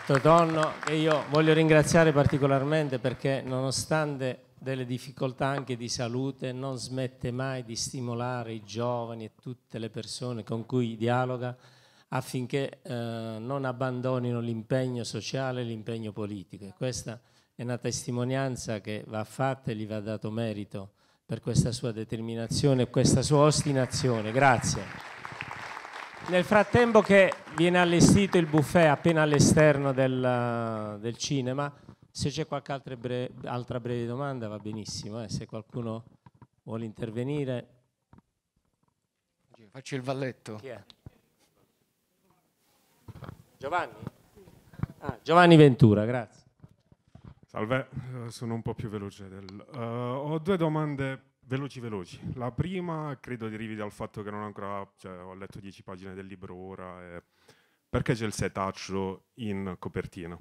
Todonno e io voglio ringraziare particolarmente perché nonostante delle difficoltà anche di salute, non smette mai di stimolare i giovani e tutte le persone con cui dialoga affinché eh, non abbandonino l'impegno sociale e l'impegno politico. E questa è una testimonianza che va fatta e gli va dato merito per questa sua determinazione e questa sua ostinazione. Grazie. Nel frattempo che viene allestito il buffet appena all'esterno del, eh, del cinema, se c'è qualche altra breve, altra breve, domanda va benissimo, eh, se qualcuno vuole intervenire. Faccio il valletto. Giovanni? Ah, Giovanni Ventura, grazie. Salve, eh, sono un po' più veloce. Del... Uh, ho due domande veloci veloci. La prima credo derivi dal fatto che non ho ancora, cioè, ho letto dieci pagine del libro ora. E... Perché c'è il setaccio in copertina?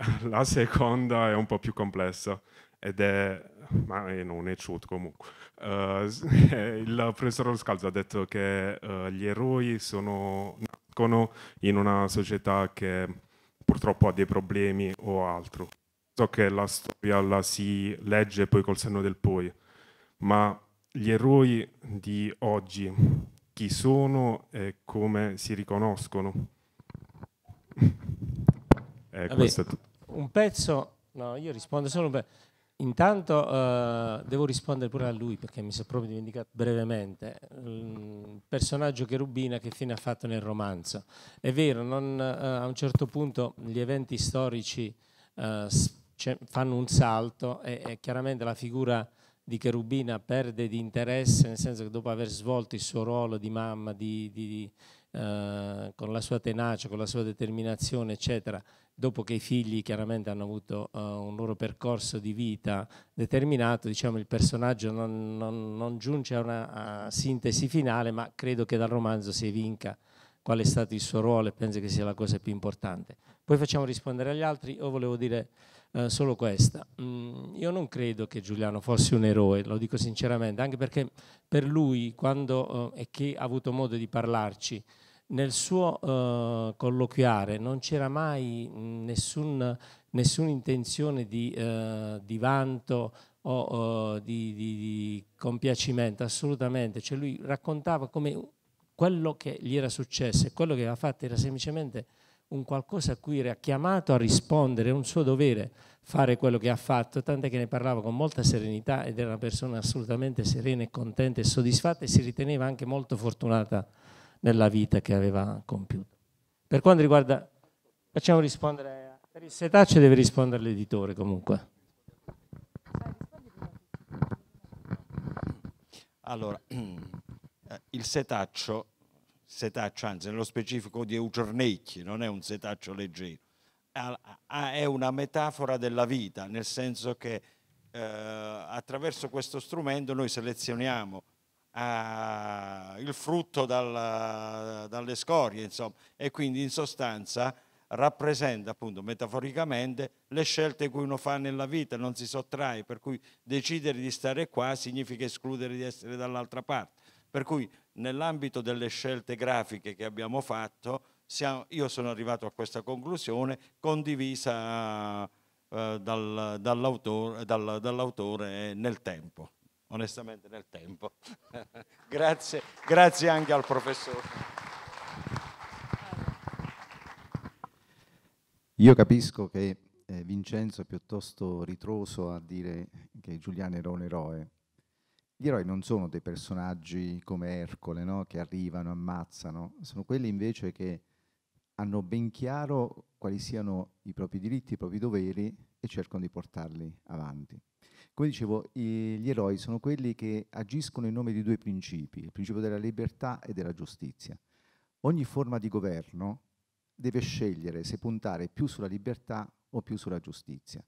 la seconda è un po' più complessa ed è, ma eh, non è ciut comunque, uh, il professor Roscalzo ha detto che uh, gli eroi sono, nascono in una società che purtroppo ha dei problemi o altro. So che la storia la si legge poi col senno del poi, ma gli eroi di oggi chi sono e come si riconoscono? eh, questo è tutto un pezzo, no, io rispondo solo un pezzo. Intanto eh, devo rispondere pure a lui perché mi sono proprio dimenticato brevemente. Il mm, personaggio Cherubina che fine ha fatto nel romanzo. È vero, non, eh, a un certo punto gli eventi storici eh, cioè, fanno un salto e, e, chiaramente la figura di Cherubina perde di interesse, nel senso che dopo aver svolto il suo ruolo di mamma, di, di, eh, con la sua tenacia, con la sua determinazione, eccetera, dopo che i figli chiaramente hanno avuto uh, un loro percorso di vita determinato, diciamo il personaggio non, non, non giunge a una a sintesi finale, ma credo che dal romanzo si evinca qual è stato il suo ruolo e penso che sia la cosa più importante. Poi facciamo rispondere agli altri, io volevo dire uh, solo questa. Mm, io non credo che Giuliano fosse un eroe, lo dico sinceramente, anche perché per lui, quando, uh, eh, e chi ha avuto modo di parlarci, nel suo eh, colloquiare non c'era mai nessuna intenzione di, eh, di, vanto o eh, di, di, di, compiacimento, assolutamente. Cioè lui raccontava come quello che gli era successo e quello che aveva fatto era semplicemente un qualcosa a cui era chiamato a rispondere, è un suo dovere fare quello che ha fatto, tant'è che ne parlava con molta serenità ed era una persona assolutamente serena e contenta e soddisfatta e si riteneva anche molto fortunata nella vita che aveva compiuto. Per quanto riguarda, facciamo rispondere, per il setaccio deve rispondere l'editore comunque. Allora, eh, il setaccio, setaccio, anzi nello specifico di Eucernecchi, non è un setaccio leggero, è una metafora della vita, nel senso che eh, attraverso questo strumento noi selezioniamo a, eh, il frutto dal, dalle scorie, insomma, e quindi in sostanza rappresenta appunto metaforicamente le scelte che uno fa nella vita, non si sottrae, per cui decidere di stare qua significa escludere di essere dall'altra parte. Per cui nell'ambito delle scelte grafiche che abbiamo fatto, siamo, io sono arrivato a questa conclusione condivisa eh, dal, dall'autore, dal, dall'autore nel tempo onestamente nel tempo. grazie, grazie anche al professore. Io capisco che eh, Vincenzo è piuttosto ritroso a dire che Giuliano era un eroe. Gli eroi non sono dei personaggi come Ercole, no? che arrivano, ammazzano, sono quelli invece che hanno ben chiaro quali siano i propri diritti, i propri doveri e cercano di portarli avanti come dicevo, gli eroi sono quelli che agiscono in nome di due principi, il principio della libertà e della giustizia. Ogni forma di governo deve scegliere se puntare più sulla libertà o più sulla giustizia.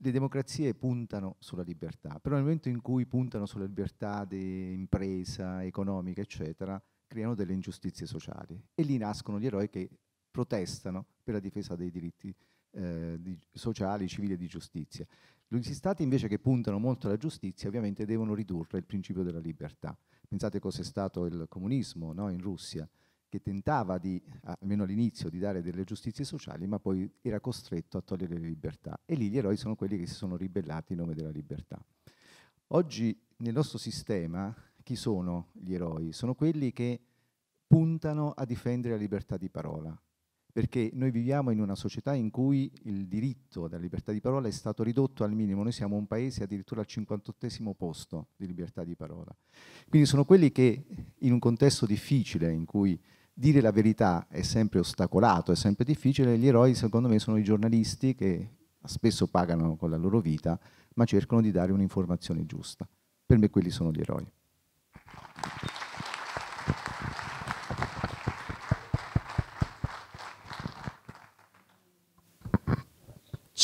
Le democrazie puntano sulla libertà, però nel momento in cui puntano sulla libertà di impresa, economica, eccetera, creano delle ingiustizie sociali e lì nascono gli eroi che protestano per la difesa dei diritti eh, di, sociali, civili e di giustizia. Gli stati invece che puntano molto alla giustizia ovviamente devono ridurre il principio della libertà. Pensate cos'è stato il comunismo no, in Russia, che tentava di, almeno all'inizio, di dare delle giustizie sociali, ma poi era costretto a togliere le libertà. E lì gli eroi sono quelli che si sono ribellati in nome della libertà. Oggi nel nostro sistema chi sono gli eroi? Sono quelli che puntano a difendere la libertà di parola, perché noi viviamo in una società in cui il diritto della libertà di parola è stato ridotto al minimo, noi siamo un paese addirittura al 58 posto di libertà di parola. Quindi sono quelli che in un contesto difficile in cui dire la verità è sempre ostacolato, è sempre difficile, gli eroi secondo me sono i giornalisti che spesso pagano con la loro vita, ma cercano di dare un'informazione giusta. Per me quelli sono gli eroi.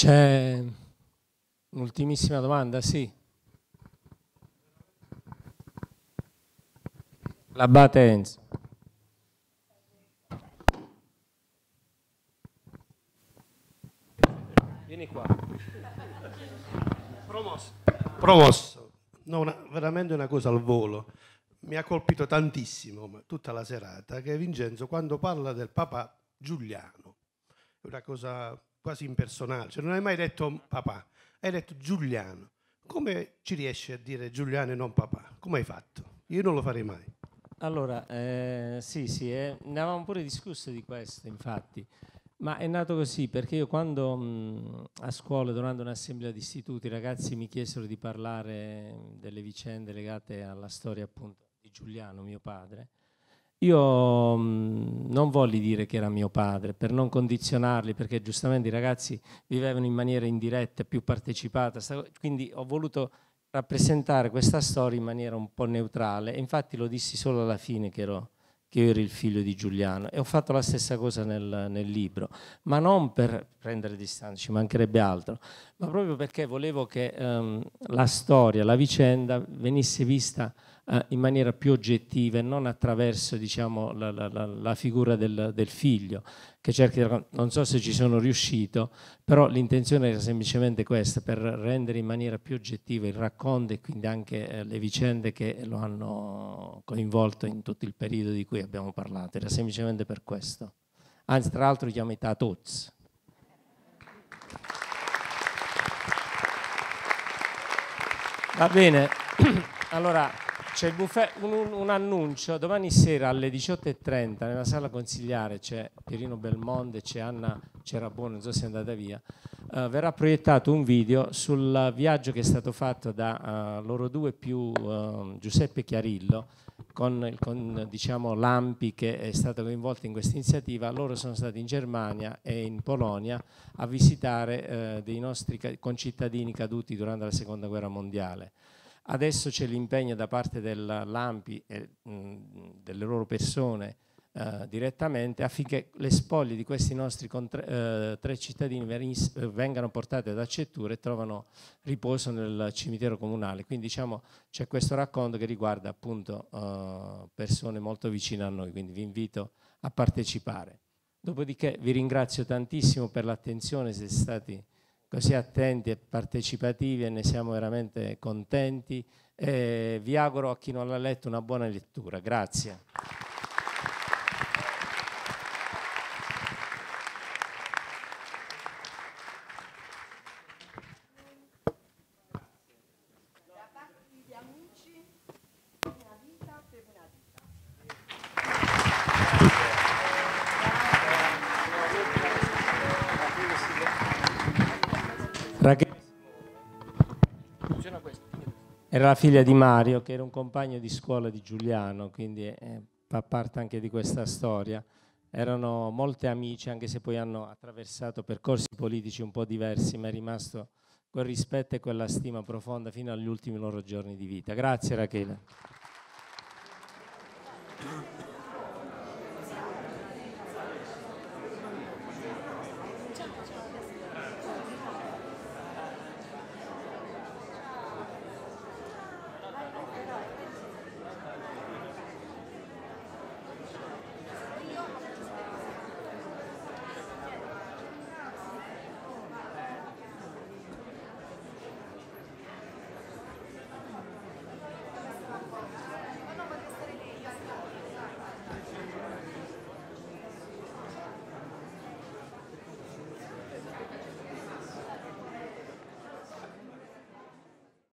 C'è un'ultimissima domanda, sì. L'abate Enzo. Vieni qua. Promosso. Promosso. No, una, veramente una cosa al volo. Mi ha colpito tantissimo tutta la serata che Vincenzo quando parla del Papa Giuliano, è una cosa quasi impersonale, cioè non hai mai detto papà, hai detto Giuliano. Come ci riesci a dire Giuliano e non papà? Come hai fatto? Io non lo farei mai. Allora, eh, sì, sì, eh, ne avevamo pure discusso di questo, infatti. Ma è nato così perché io quando mh, a scuola, durante un'assemblea di istituti, i ragazzi mi chiesero di parlare delle vicende legate alla storia appunto di Giuliano, mio padre, io mm, non volli dire che era mio padre per non condizionarli, perché giustamente i ragazzi vivevano in maniera indiretta, più partecipata, quindi ho voluto rappresentare questa storia in maniera un po' neutrale infatti lo dissi solo alla fine che ero che io ero il figlio di Giuliano e ho fatto la stessa cosa nel, nel, libro, ma non per prendere distanza, ci mancherebbe altro, ma proprio perché volevo che ehm, la storia, la vicenda venisse vista eh, in maniera più oggettiva e non attraverso diciamo, la, la, la, figura del, del figlio, che cerchi, non so se ci sono riuscito, però l'intenzione era semplicemente questa, per rendere in maniera più oggettiva il racconto e quindi anche eh, le vicende che lo hanno coinvolto in tutto il periodo di cui abbiamo parlato, era semplicemente per questo. Anzi, tra l'altro li i metà Va bene, allora c'è il buffet, un, un, un, annuncio, domani sera alle 18.30 nella sala consigliare c'è Pierino Belmonte, c'è Anna Cerabone, non so se è andata via, uh, verrà proiettato un video sul viaggio che è stato fatto da uh, loro due più uh, Giuseppe Chiarillo con, con diciamo, l'AMPI che è stato coinvolto in questa iniziativa. Loro sono stati in Germania e in Polonia a visitare eh, dei nostri concittadini caduti durante la Seconda Guerra Mondiale. Adesso c'è l'impegno da parte dell'AMPI e mh, mm, delle loro persone eh, direttamente affinché le spoglie di questi nostri eh, tre cittadini eh, vengano portate ad accetture e trovano riposo nel cimitero comunale. Quindi diciamo c'è questo racconto che riguarda appunto eh, persone molto vicine a noi, quindi vi invito a partecipare. Dopodiché vi ringrazio tantissimo per l'attenzione, siete stati così attenti e partecipativi e ne siamo veramente contenti. E eh, vi auguro a chi non l'ha letto una buona lettura. Grazie. Era la figlia di Mario, che era un compagno di scuola di Giuliano, quindi eh, fa parte anche di questa storia. Erano molte amici, anche se poi hanno attraversato percorsi politici un po' diversi, ma è rimasto quel rispetto e quella stima profonda fino agli ultimi loro giorni di vita. Grazie Rachele.